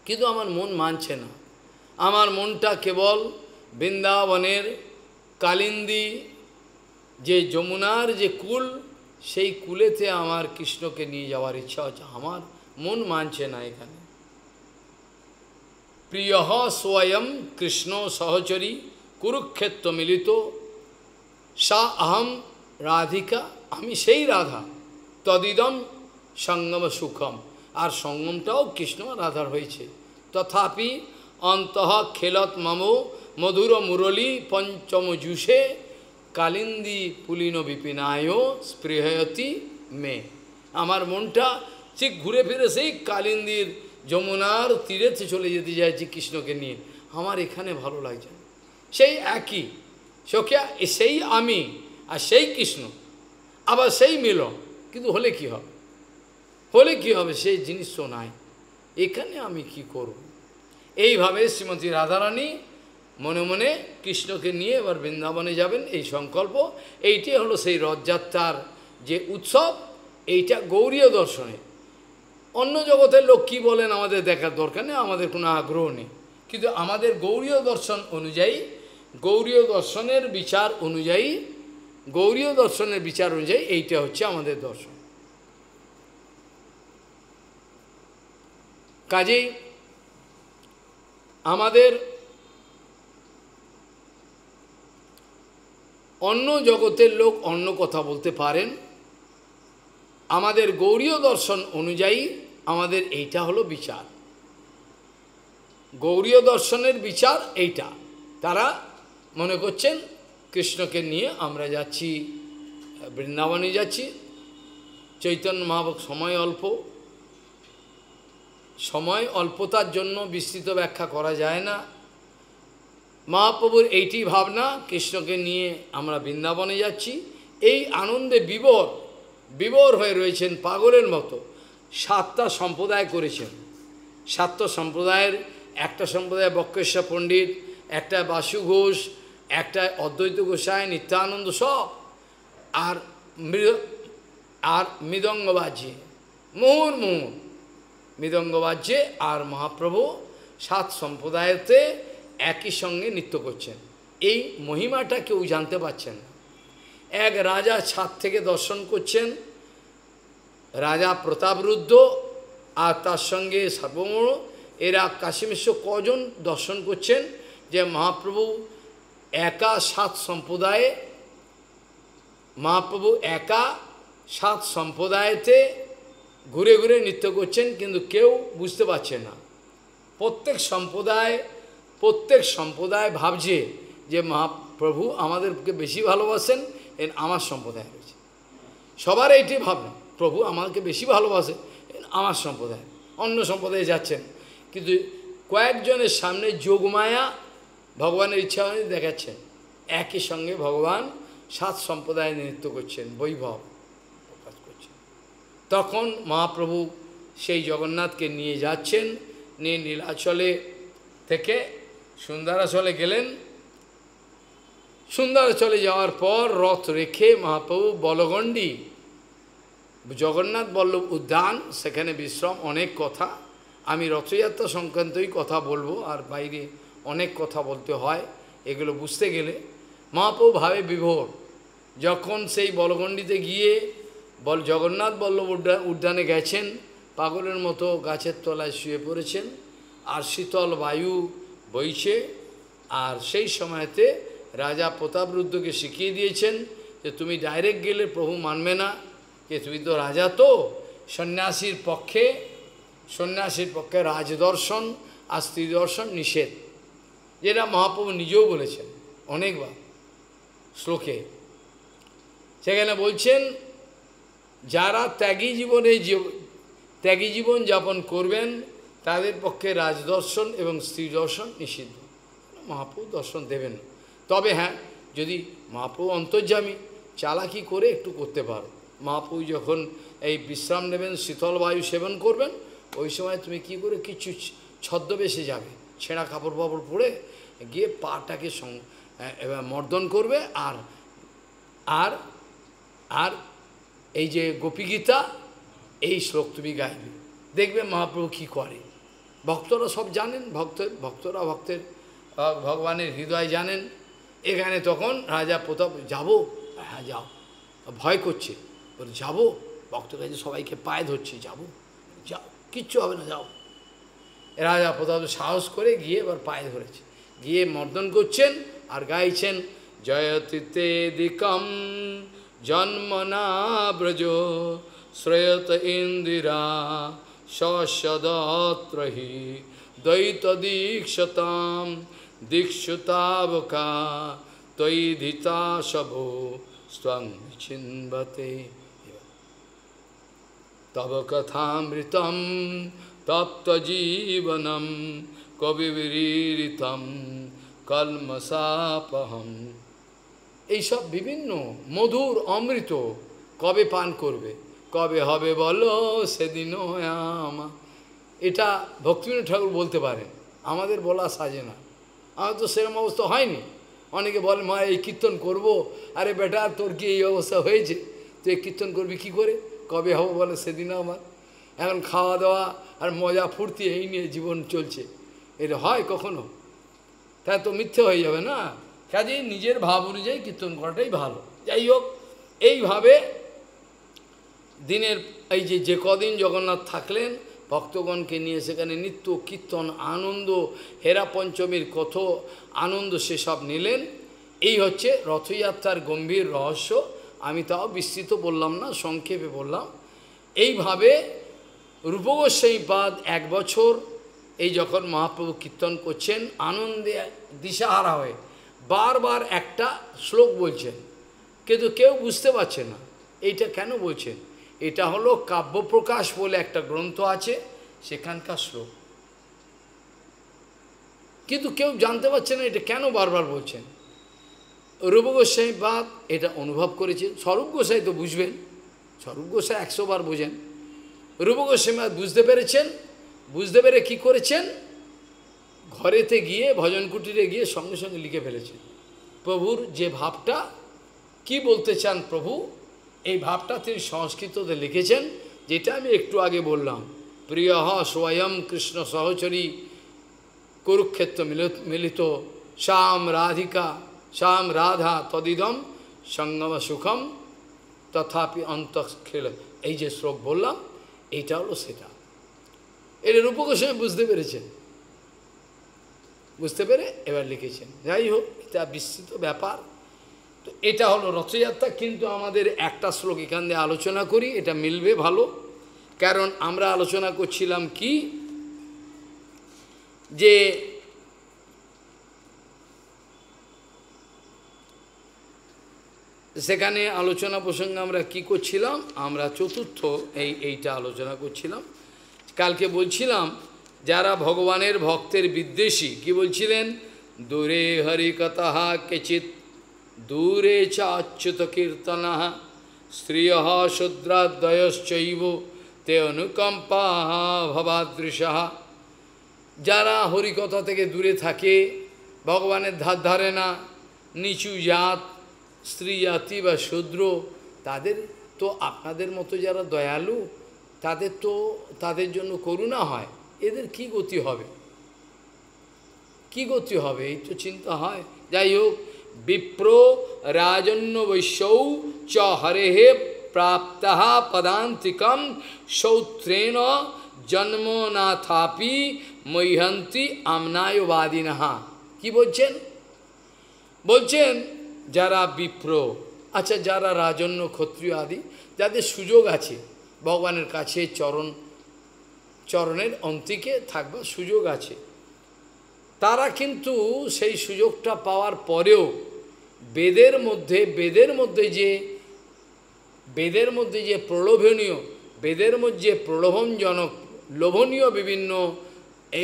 কিন্তু আমার মন মানছে না আমার মনটা কেবল বৃন্দাবনের কালিন্দি যে যমুনার যে কুল সেই কুলেতে আমার কৃষ্ণকে নিয়ে যাওয়ার ইচ্ছা হচ্ছে আমার মন মানছে না এখানে প্রিয় স্বয়ং কৃষ্ণ সহচরী কুরুক্ষেত্র মিলিত সা আহম রাধিকা আমি সেই রাধা তদিদম সঙ্গম সুখম আর সঙ্গমটাও কৃষ্ণ রাধার হয়েছে তথাপি অন্তঃ খেলত মামো মধুর মুরলী পঞ্চম জুষে কালিন্দি পুলিন বিপিনায় স্পৃহয়তি মে আমার মনটা ঠিক ঘুরে ফিরে সেই কালিন্দির যমুনার তীরেতে চলে যেতে চাইছি কৃষ্ণকে নিয়ে আমার এখানে ভালো লাগছে সেই একই সখিয়া সেই আমি আর সেই কৃষ্ণ আবার সেই মিল কিন্তু হলে কি হবে হলে কি হবে সেই জিনিসও নাই এখানে আমি কি করব এইভাবে শ্রীমতী রাধারানী মনে মনে কৃষ্ণকে নিয়ে এবার বৃন্দাবনে যাবেন এই সংকল্প এইটি হলো সেই রথযাত্রার যে উৎসব এইটা গৌরীয় দর্শনে অন্য জগতের লোক কী বলেন আমাদের দেখার দরকার নেই আমাদের কোনো আগ্রহ নেই কিন্তু আমাদের গৌরীয় দর্শন অনুযায়ী গৌরীয় দর্শনের বিচার অনুযায়ী গৌরীয় দর্শনের বিচার অনুযায়ী এইটা হচ্ছে আমাদের দর্শন কাজেই আমাদের অন্য জগতের লোক অন্য কথা বলতে পারেন আমাদের গৌরীয় দর্শন অনুযায়ী আমাদের এইটা হলো বিচার গৌরীয় দর্শনের বিচার এইটা তারা মনে করছেন কৃষ্ণকে নিয়ে আমরা যাচ্ছি বৃন্দাবনে যাচ্ছি চৈতন্য মহাভোগ সময় অল্প সময় অল্পতার জন্য বিস্তৃত ব্যাখ্যা করা যায় না মহাপ্রভুর এইটি ভাবনা কৃষ্ণকে নিয়ে আমরা বৃন্দাবনে যাচ্ছি এই আনন্দে বিবর বিবর হয়ে রয়েছেন পাগলের মতো সাতটা সম্প্রদায় করেছেন সাতটা সম্প্রদায়ের একটা সম্প্রদায় বক্রেশ্বর পণ্ডিত একটা বাসু ঘোষ একটা অদ্বৈত গোসাই নিত্যানন্দ সব আর মৃদ আর মৃদঙ্গবাজি মোহর মোহর মৃদঙ্গ বাজ্যে আর মহাপ্রভু সাত সম্প্রদায়তে একই সঙ্গে নৃত্য করছেন এই মহিমাটা কেউ জানতে পারছেন এক রাজা ছাদ থেকে দর্শন করছেন রাজা প্রতাপরুদ্ধ আর তার সঙ্গে সার্বমৌড় এরা কাশীমিশ্ব কজন দর্শন করছেন যে মহাপ্রভু একা সাত সম্প্রদায়ে মহাপ্রভু একা সাত সম্প্রদায়তে ঘুরে ঘুরে নৃত্য করছেন কিন্তু কেউ বুঝতে পারছে না প্রত্যেক সম্প্রদায় প্রত্যেক সম্প্রদায় ভাবছে যে মহাপ্রভু আমাদেরকে বেশি ভালোবাসেন এর আমার সম্প্রদায় রয়েছে সবার এইটি ভাবনা প্রভু আমাকে বেশি ভালোবাসে আমার সম্প্রদায় অন্য সম্প্রদায়ে যাচ্ছেন কিন্তু কয়েকজনের সামনে যোগমায়া ভগবানের ইচ্ছা দেখাচ্ছেন একই সঙ্গে ভগবান সাত সম্প্রদায় নৃত্য করছেন বৈভব তখন মহাপ্রভু সেই জগন্নাথকে নিয়ে যাচ্ছেন নিয়ে নীলাচলে থেকে সুন্দরাচলে গেলেন সুন্দরাচলে যাওয়ার পর রথ রেখে মহাপ্রভু বলগণ্ডী জগন্নাথ বল্লভ উদ্যান সেখানে বিশ্রাম অনেক কথা আমি রথযাত্রা সংক্রান্তই কথা বলবো আর বাইরে অনেক কথা বলতে হয় এগুলো বুঝতে গেলে মহাপ্রভু ভাবে বিভোর যখন সেই বলগণ্ডিতে গিয়ে বল জগন্নাথ বল্লভ উদ্যানে গেছেন পাগলের মতো গাছের তলায় শুয়ে পড়েছেন আর শীতল বায়ু বইছে আর সেই সময়তে রাজা প্রতাপরুদ্ধকে শিখিয়ে দিয়েছেন যে তুমি ডাইরেক্ট গেলে প্রভু মানবে না যে তুমি তো রাজা তো সন্ন্যাসীর পক্ষে সন্ন্যাসীর পক্ষে রাজদর্শন আর স্ত্রী দর্শন নিষেধ যেটা মহাপ্রভু নিজেও বলেছেন অনেকবার শ্লোকে সেখানে বলছেন যারা ত্যাগী জীবনে ত্যাগী জীবন যাপন করবেন তাদের পক্ষে রাজদর্শন এবং স্ত্রী দর্শন নিষিদ্ধ মহাপ্রভু দর্শন দেবেন তবে হ্যাঁ যদি মহাপ্রভু অন্তর্জামী চালাকি করে একটু করতে পারো মহাপ্রভু যখন এই বিশ্রাম নেবেন শীতল বায়ু সেবন করবেন ওই সময় তুমি কি করে কিছু ছদ্মবেশে যাবে ছেঁড়া কাপড় পাপড় পরে গিয়ে পাটাকে সং মর্দন করবে আর আর আর এই যে গোপীগীতা এই শ্লোক তুমি গাইবে দেখবে মহাপ্রভু কী করে ভক্তরা সব জানেন ভক্তের ভক্তরা ভক্তের ভগবানের হৃদয় জানেন এখানে তখন রাজা প্রতাপ যাবো হ্যাঁ যাও ভয় করছে বলে যাবো ভক্ত কাছে সবাইকে পায়ে ধরছে যাবো যাও কিচ্ছু হবে না যাও রাজা প্রতাপ সাহস করে গিয়ে এবার পায়ে ধরেছে গিয়ে মর্দন করছেন আর গাইছেন জয়তিতে দিকম জন্মনা ব্রজ শ্রেয়ত ইন্দিরা সদত্রহি দ্বৈত দীক্ষতাম দীক্ষুতাবকা তৈধিতা সভো স্বং চিন্বতে তব কথামৃত তপ্ত জীবন কবিবিরীরিতম কলমসাপহম এইসব বিভিন্ন মধুর অমৃত কবে পান করবে কবে হবে বলো সেদিনও আমা এটা ভক্তিবীন ঠাকুর বলতে পারেন আমাদের বলা সাজে না আমার তো সেরকম অবস্থা হয়নি অনেকে বলে মা এই কীর্তন করব আরে বেটা তোর কি এই অবস্থা হয়েছে তুই কীর্তন করবি কি করে কবে হবো বলে সেদিনও আমার এখন খাওয়া দাওয়া আর মজা ফুর্তি এই নিয়ে জীবন চলছে এটা হয় কখনো তা তো মিথ্যে হয়ে যাবে না কাজে নিজের ভাব অনুযায়ী কীর্তন করাটাই ভালো যাই হোক এইভাবে দিনের এই যে যে কদিন জগন্নাথ থাকলেন ভক্তগণকে নিয়ে সেখানে নিত্য কীর্তন আনন্দ হেরা পঞ্চমীর কত আনন্দ সেসব নিলেন এই হচ্ছে রথযাত্রার গম্ভীর রহস্য আমি তাও বিস্তৃত বললাম না সংক্ষেপে বললাম এইভাবে রূপগোস্বাইপাদ এক বছর এই যখন মহাপ্রভু কীর্তন করছেন আনন্দে দিশাহারা হয়ে বারবার একটা শ্লোক বলছেন কিন্তু কেউ বুঝতে পারছে না এইটা কেন বলছেন এটা হলো কাব্যপ্রকাশ বলে একটা গ্রন্থ আছে সেখানকার শ্লোক কিন্তু কেউ জানতে পারছে না এটা কেন বারবার বলছেন রূপ গোস্বাই বাদ এটা অনুভব করেছেন স্বরূপ গোসাই তো বুঝবেন স্বরূপ গোসাই একশো বার বোঝেন রূপ গোস্বাই বুঝতে পেরেছেন বুঝতে পেরে কি করেছেন ঘরেতে গিয়ে ভজন কুটিরে গিয়ে সঙ্গে সঙ্গে লিখে ফেলেছেন প্রভুর যে ভাবটা কি বলতে চান প্রভু এই ভাবটা তিনি সংস্কৃততে লিখেছেন যেটা আমি একটু আগে বললাম প্রিয় স্বয়ং কৃষ্ণ সহচরী কুরুক্ষেত্র মিলিত শ্যাম রাধিকা শ্যাম রাধা তদিদম সঙ্গম সুখম তথাপি অন্ত এই যে শ্লোক বললাম এইটা হলো সেটা এটা রূপকোষে বুঝতে পেরেছেন বুঝতে পেরে এবার লিখেছেন যাই হোক এটা বিস্তৃত ব্যাপার তো এটা হলো রথযাত্রা কিন্তু আমাদের একটা শ্লোক এখান দিয়ে আলোচনা করি এটা মিলবে ভালো কারণ আমরা আলোচনা করছিলাম কি যে সেখানে আলোচনা প্রসঙ্গে আমরা কি করছিলাম আমরা চতুর্থ এই এইটা আলোচনা করছিলাম কালকে বলছিলাম যারা ভগবানের ভক্তের বিদ্বেষী কি বলছিলেন দূরে হরিকতাহা কেচিত দূরে চাচ্যুত কীর্তন কীর্তনাহা স্ত্রিয় তে অনুকম্পা ভবাদৃশাহা যারা হরিকথা থেকে দূরে থাকে ভগবানের ধার ধারে না নিচু জাত স্ত্রী জাতি বা শূদ্র তাদের তো আপনাদের মতো যারা দয়ালু তাদের তো তাদের জন্য করুণা হয় এদের কি গতি হবে কি গতি হবে এই তো চিন্তা হয় যাই হোক বিপ্র রাজন্য বৈশ্যৌ চ হে প্রাপ্তাহা পদান্তিকম সৌত্রেণ জন্ম না থাপি মৈহন্তি কি বলছেন বলছেন যারা বিপ্র আচ্ছা যারা রাজন্য ক্ষত্রিয় আদি যাদের সুযোগ আছে ভগবানের কাছে চরণ চরণের অন্তিকে থাকবার সুযোগ আছে তারা কিন্তু সেই সুযোগটা পাওয়ার পরেও বেদের মধ্যে বেদের মধ্যে যে বেদের মধ্যে যে প্রলোভনীয় বেদের মধ্যে প্রলোভনজনক লোভনীয় বিভিন্ন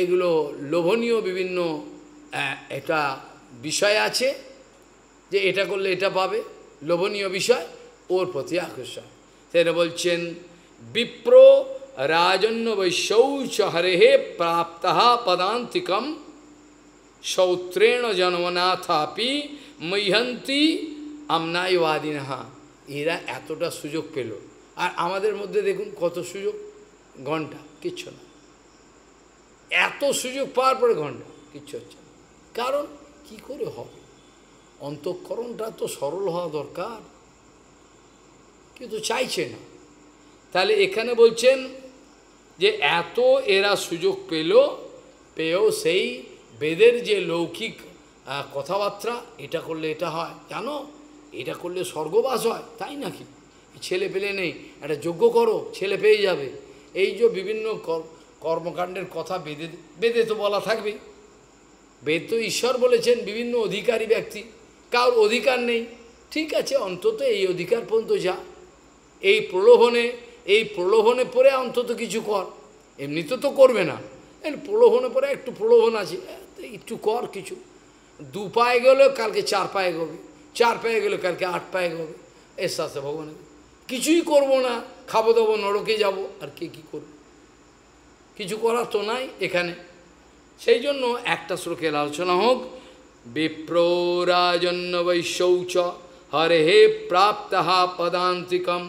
এগুলো লোভনীয় বিভিন্ন এটা বিষয় আছে যে এটা করলে এটা পাবে লোভনীয় বিষয় ওর প্রতি আকর্ষণ সেটা বলছেন বিপ্র राजन्य প্রাপ্ত পদান্তিকম সৌত্রেণ জন্মনাথাপি शौत्रेण जन्मनाथापि मैहंती আমনাইওয়াদিনহা এরা এতটা সুযোগ পেল আর আমাদের মধ্যে দেখুন কত সুযোগ ঘন্টা কিচ্ছু না এত সুযোগ পাওয়ার পরে ঘন্টা কিচ্ছু হচ্ছে না কারণ কি করে হবে অন্তঃকরণটা তো সরল হওয়া দরকার কিন্তু চাইছে না তাহলে এখানে বলছেন যে এত এরা সুযোগ পেল পেয়েও সেই বেদের যে লৌকিক কথাবার্তা এটা করলে এটা হয় জানো এটা করলে স্বর্গবাস হয় তাই নাকি ছেলে পেলে নেই একটা যোগ্য করো ছেলে পেয়ে যাবে এই যে বিভিন্ন কর্মকাণ্ডের কথা বেদে বেদে তো বলা থাকবে বেদ তো ঈশ্বর বলেছেন বিভিন্ন অধিকারী ব্যক্তি কার অধিকার নেই ঠিক আছে অন্তত এই অধিকার পর্যন্ত যা এই প্রলোভনে এই প্রলোভনে পরে অন্তত কিছু কর এমনিতে তো করবে না এই প্রলোভনে পরে একটু প্রলোভন আছে একটু কর কিছু দু পায়ে গেলে কালকে চার পায়ে গবে চার পায়ে গেলে কালকে আট পায়ে গবে এর সাথে ভগবানের কিছুই করব না খাবো দাবো নরকে যাব আর কে কী করব কিছু করার তো নাই এখানে সেই জন্য একটা শ্লোকের আলোচনা হোক বিপ্ররাজন্য বৈশৌচ হরে হে প্রাপ্তাহা পদান্তিকম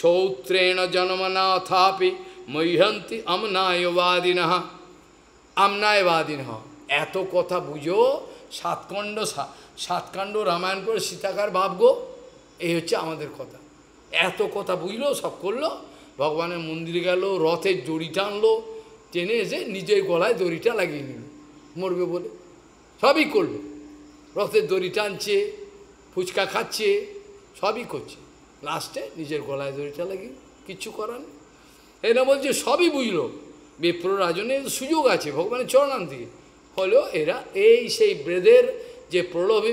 সৌত্রেণ জন্মনাথাপি মহ্যন্তি আমনায়বাদিন আমনায়বাদিন এত কথা বুঝো সাতখণ্ড সাতকাণ্ড রামায়ণ করে সীতাকার ভাবগো এই হচ্ছে আমাদের কথা এত কথা বুঝলো সব করলো ভগবানের মন্দিরে গেল রথের জড়ি টানলো টেনে এসে নিজের গলায় দড়িটা লাগিয়ে নিল মরবে বলে সবই করলো রথের দড়ি টানছে ফুচকা খাচ্ছে সবই করছে লাস্টে নিজের গলায় চলে গিয়ে কিচ্ছু করার নেই এরা বলছে সবই বুঝলো বিপ্র রাজনের সুযোগ আছে ভগবানের চরণান্তি হলেও এরা এই সেই ব্রেদের যে প্রলোভী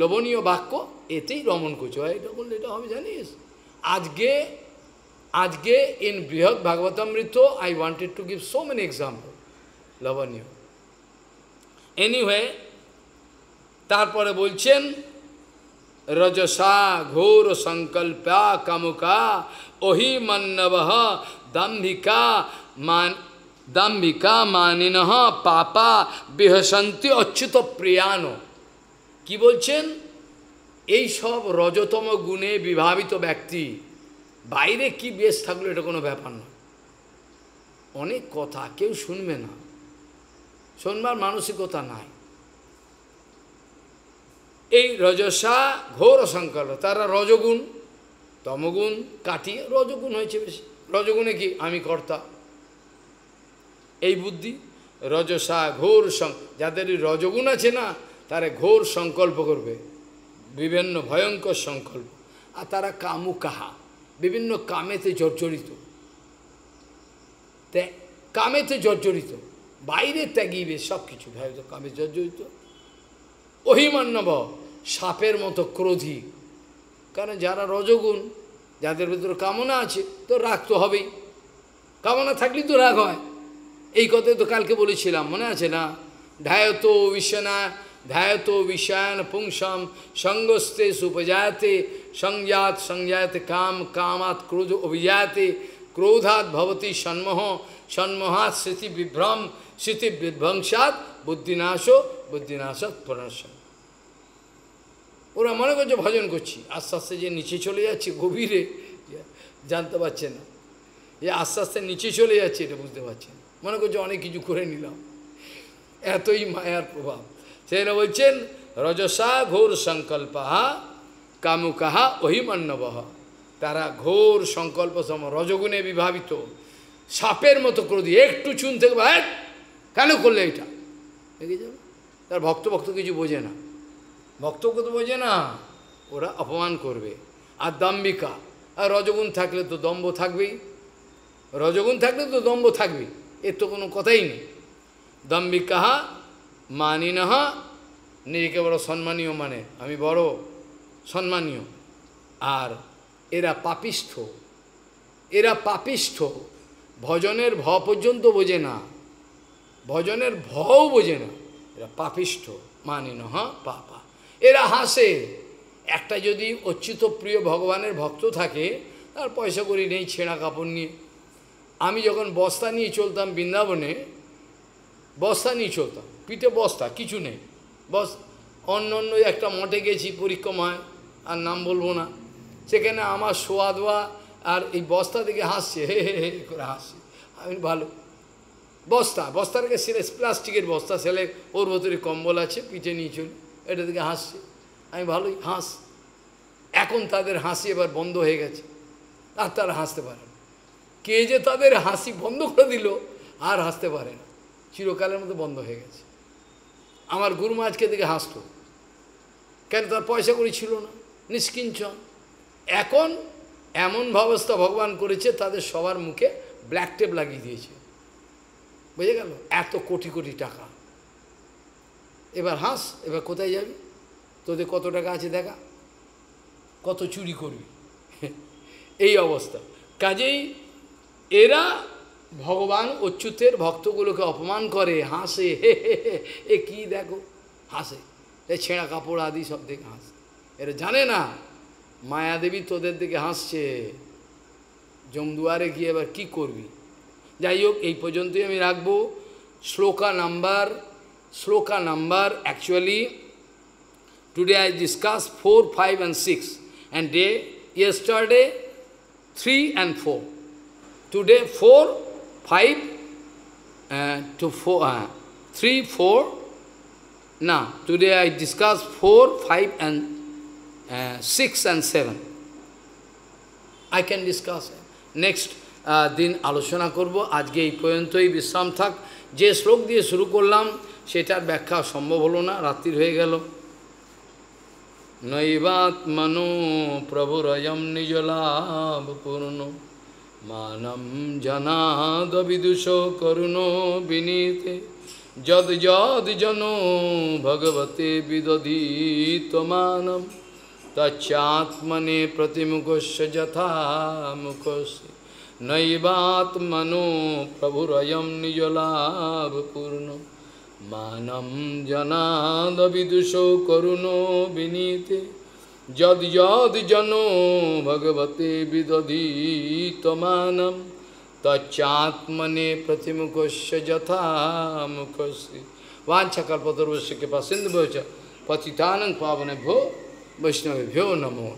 লোভনীয় বাক্য এতেই রমণ করছে এটা বললে এটা হবে জানিস আজকে আজকে in Brihat Bhagavatamrita I wanted to give so many example লবণীয় এনিওয়ে তারপরে বলছেন রজসা ঘোর সংকল্পা কামুকা ओहि मन्नव दम्भिका मान दम्भिका मानिन पापा বিহসন্তি অচ্যুত প্রিয়ানো কি বলছেন এই সব রজতম গুণে বিভাবিত ব্যক্তি বাইরে কি বেশ থাকলো এটা কোনো ব্যাপার না অনেক কথা কেউ শুনবে না শুনবার মানসিকতা নাই এই রজসা ঘোর সংকল্প তারা রজগুণ তমগুণ কাটিয়ে রজগুণ হয়েছে বেশি রজগুণে কি আমি কর্তা এই বুদ্ধি রজসা ঘোর যাদের রজগুণ আছে না তারা ঘোর সংকল্প করবে বিভিন্ন ভয়ঙ্কর সংকল্প আর তারা কামু কাহা বিভিন্ন কামেতে জর্জরিত কামেতে জর্জরিত বাইরে ত্যাগিবে সব কিছু কামে জর্জরিত অহিমান্যব সাপের মতো ক্রোধী কারণ যারা রজগুণ যাদের ভিতরে কামনা আছে তো রাগ তো হবেই কামনা থাকলে তো রাগ হয় এই কথাই তো কালকে বলেছিলাম মনে আছে না ধায়ত বিশ্বনা ধায়ত বিশ্বায়ন পুংসম সঙ্গস্তে সুপজায়তে সংজাত সংজাতে কাম কামাত ক্রোধ অভিজাতে ক্রোধাত ভবতী সন্মোহ সন্মোহাত স্মৃতি বিভ্রম স্মৃতি বিধ্বংসাত বুদ্ধিনাশ বুদ্ধিনাশ প্রণাশন ওরা মনে করছে ভজন করছি আস্তে আস্তে যে নিচে চলে যাচ্ছে গভীরে জানতে পারছে না যে আস্তে আস্তে নিচে চলে যাচ্ছে এটা বুঝতে পারছে না মনে করছে অনেক কিছু করে নিলাম এতই মায়ার প্রভাব সেটা বলছেন রজসা ঘোর সংকল্পাহা কামুকাহা অহিমান্নবহ তারা ঘোর সংকল্প সম রজগুণে বিভাবিত সাপের মতো ক্রোধী একটু চুন থেকে ভাই কেন করলে এটা দেখে যাবে তার ভক্ত ভক্ত কিছু বোঝে না ভক্তকে তো বোঝে না ওরা অপমান করবে আর দাম্বিকা আর রজগুণ থাকলে তো দম্ভ থাকবেই রজগুণ থাকলে তো দম্ব থাকবেই এর তো কোনো কথাই নেই দাম্বিকাহা মানিনাহা নিজেকে বড় সম্মানীয় মানে আমি বড় সম্মানীয় আর এরা পাপিষ্ঠ এরা পাপিষ্ঠ ভজনের ভ পর্যন্ত বোঝে না ভজনের ভও বোঝে না এরা পাপিষ্ঠ মানে নহ পাপা এরা হাসে একটা যদি অচ্যুত প্রিয় ভগবানের ভক্ত থাকে তার পয়সা করি নেই ছেঁড়া কাপড় নিয়ে আমি যখন বস্তা নিয়ে চলতাম বৃন্দাবনে বস্তা নিয়ে চলতাম পিঠে বস্তা কিছু নেই বস অন্য অন্য একটা মঠে গেছি পরিক্রমায় আর নাম বলবো না সেখানে আমার শোয়া দোয়া আর এই বস্তা থেকে হাসছে হে হে হে করে হাসছে আমি ভালো বস্তা রেখে সেলে প্লাস্টিকের বস্তা সেলে ওর ভেতরে কম্বল আছে পিঠে নিয়ে চলি এটা থেকে হাসছে আমি ভালোই হাস এখন তাদের হাসি এবার বন্ধ হয়ে গেছে আর তারা হাসতে পারে না কে যে তাদের হাসি বন্ধ করে দিল আর হাসতে পারে না চিরকালের মতো বন্ধ হয়ে গেছে আমার গুরু আজকে দিকে হাসত কেন তার পয়সা করি ছিল না নিষ্কিঞ্চন এখন এমন ব্যবস্থা ভগবান করেছে তাদের সবার মুখে ব্ল্যাক টেপ লাগিয়ে দিয়েছে বুঝে গেল এত কোটি কোটি টাকা এবার হাস এবার কোথায় যাবি তোদের কত টাকা আছে দেখা কত চুরি করবি এই অবস্থা কাজেই এরা ভগবান অচ্যুতের ভক্তগুলোকে অপমান করে হাসে হে হে এ কী দেখো হাসে এ ছেঁড়া কাপড় আদি সব দিকে হাসে এরা জানে না মায়াদেবী তোদের দিকে হাসছে জমদুয়ারে গিয়ে এবার কি করবি যাই হোক এই পর্যন্তই আমি রাখবো shloka number Sloka number actually, today I discussed 4, 5 and 6. And day, yesterday 3 and 4. Today 4, 5 uh, to 4, uh, 3, 4. Now, today I discussed 4, 5 and uh, 6 and 7. I can discuss. Next দিন uh, আলোচনা করব আজকে এই পর্যন্তই বিশ্রাম থাক যে শ্লোক দিয়ে শুরু করলাম সেটার ব্যাখ্যা সম্ভব হলো না রাত্রির হয়ে গেল নৈবাত্মনো প্রভুরয়ম নিজলাভপূর্ণ মানম জনাদ বিদুষ করুণ বিনীতে যদ যদ জন ভগবতে বিদধীত মানম তচ্চাত্মনে প্রতিমুখস্য যথা মুখস্য নৈবাত্মনো প্রভুরয়ম নিজলাভপূর্ণ মানম জনাদ বিদুষ করুণ বিনীতে যদ যদ জন ভগবতে বিদধীতমানম তচ্চাত্মনে প্রতিমুখস্য যথা মুখশ্রী वाछकल्पतरुष के पास सिंधु पतितानंद পাবনে ভো वैष्णव भ्यो नमो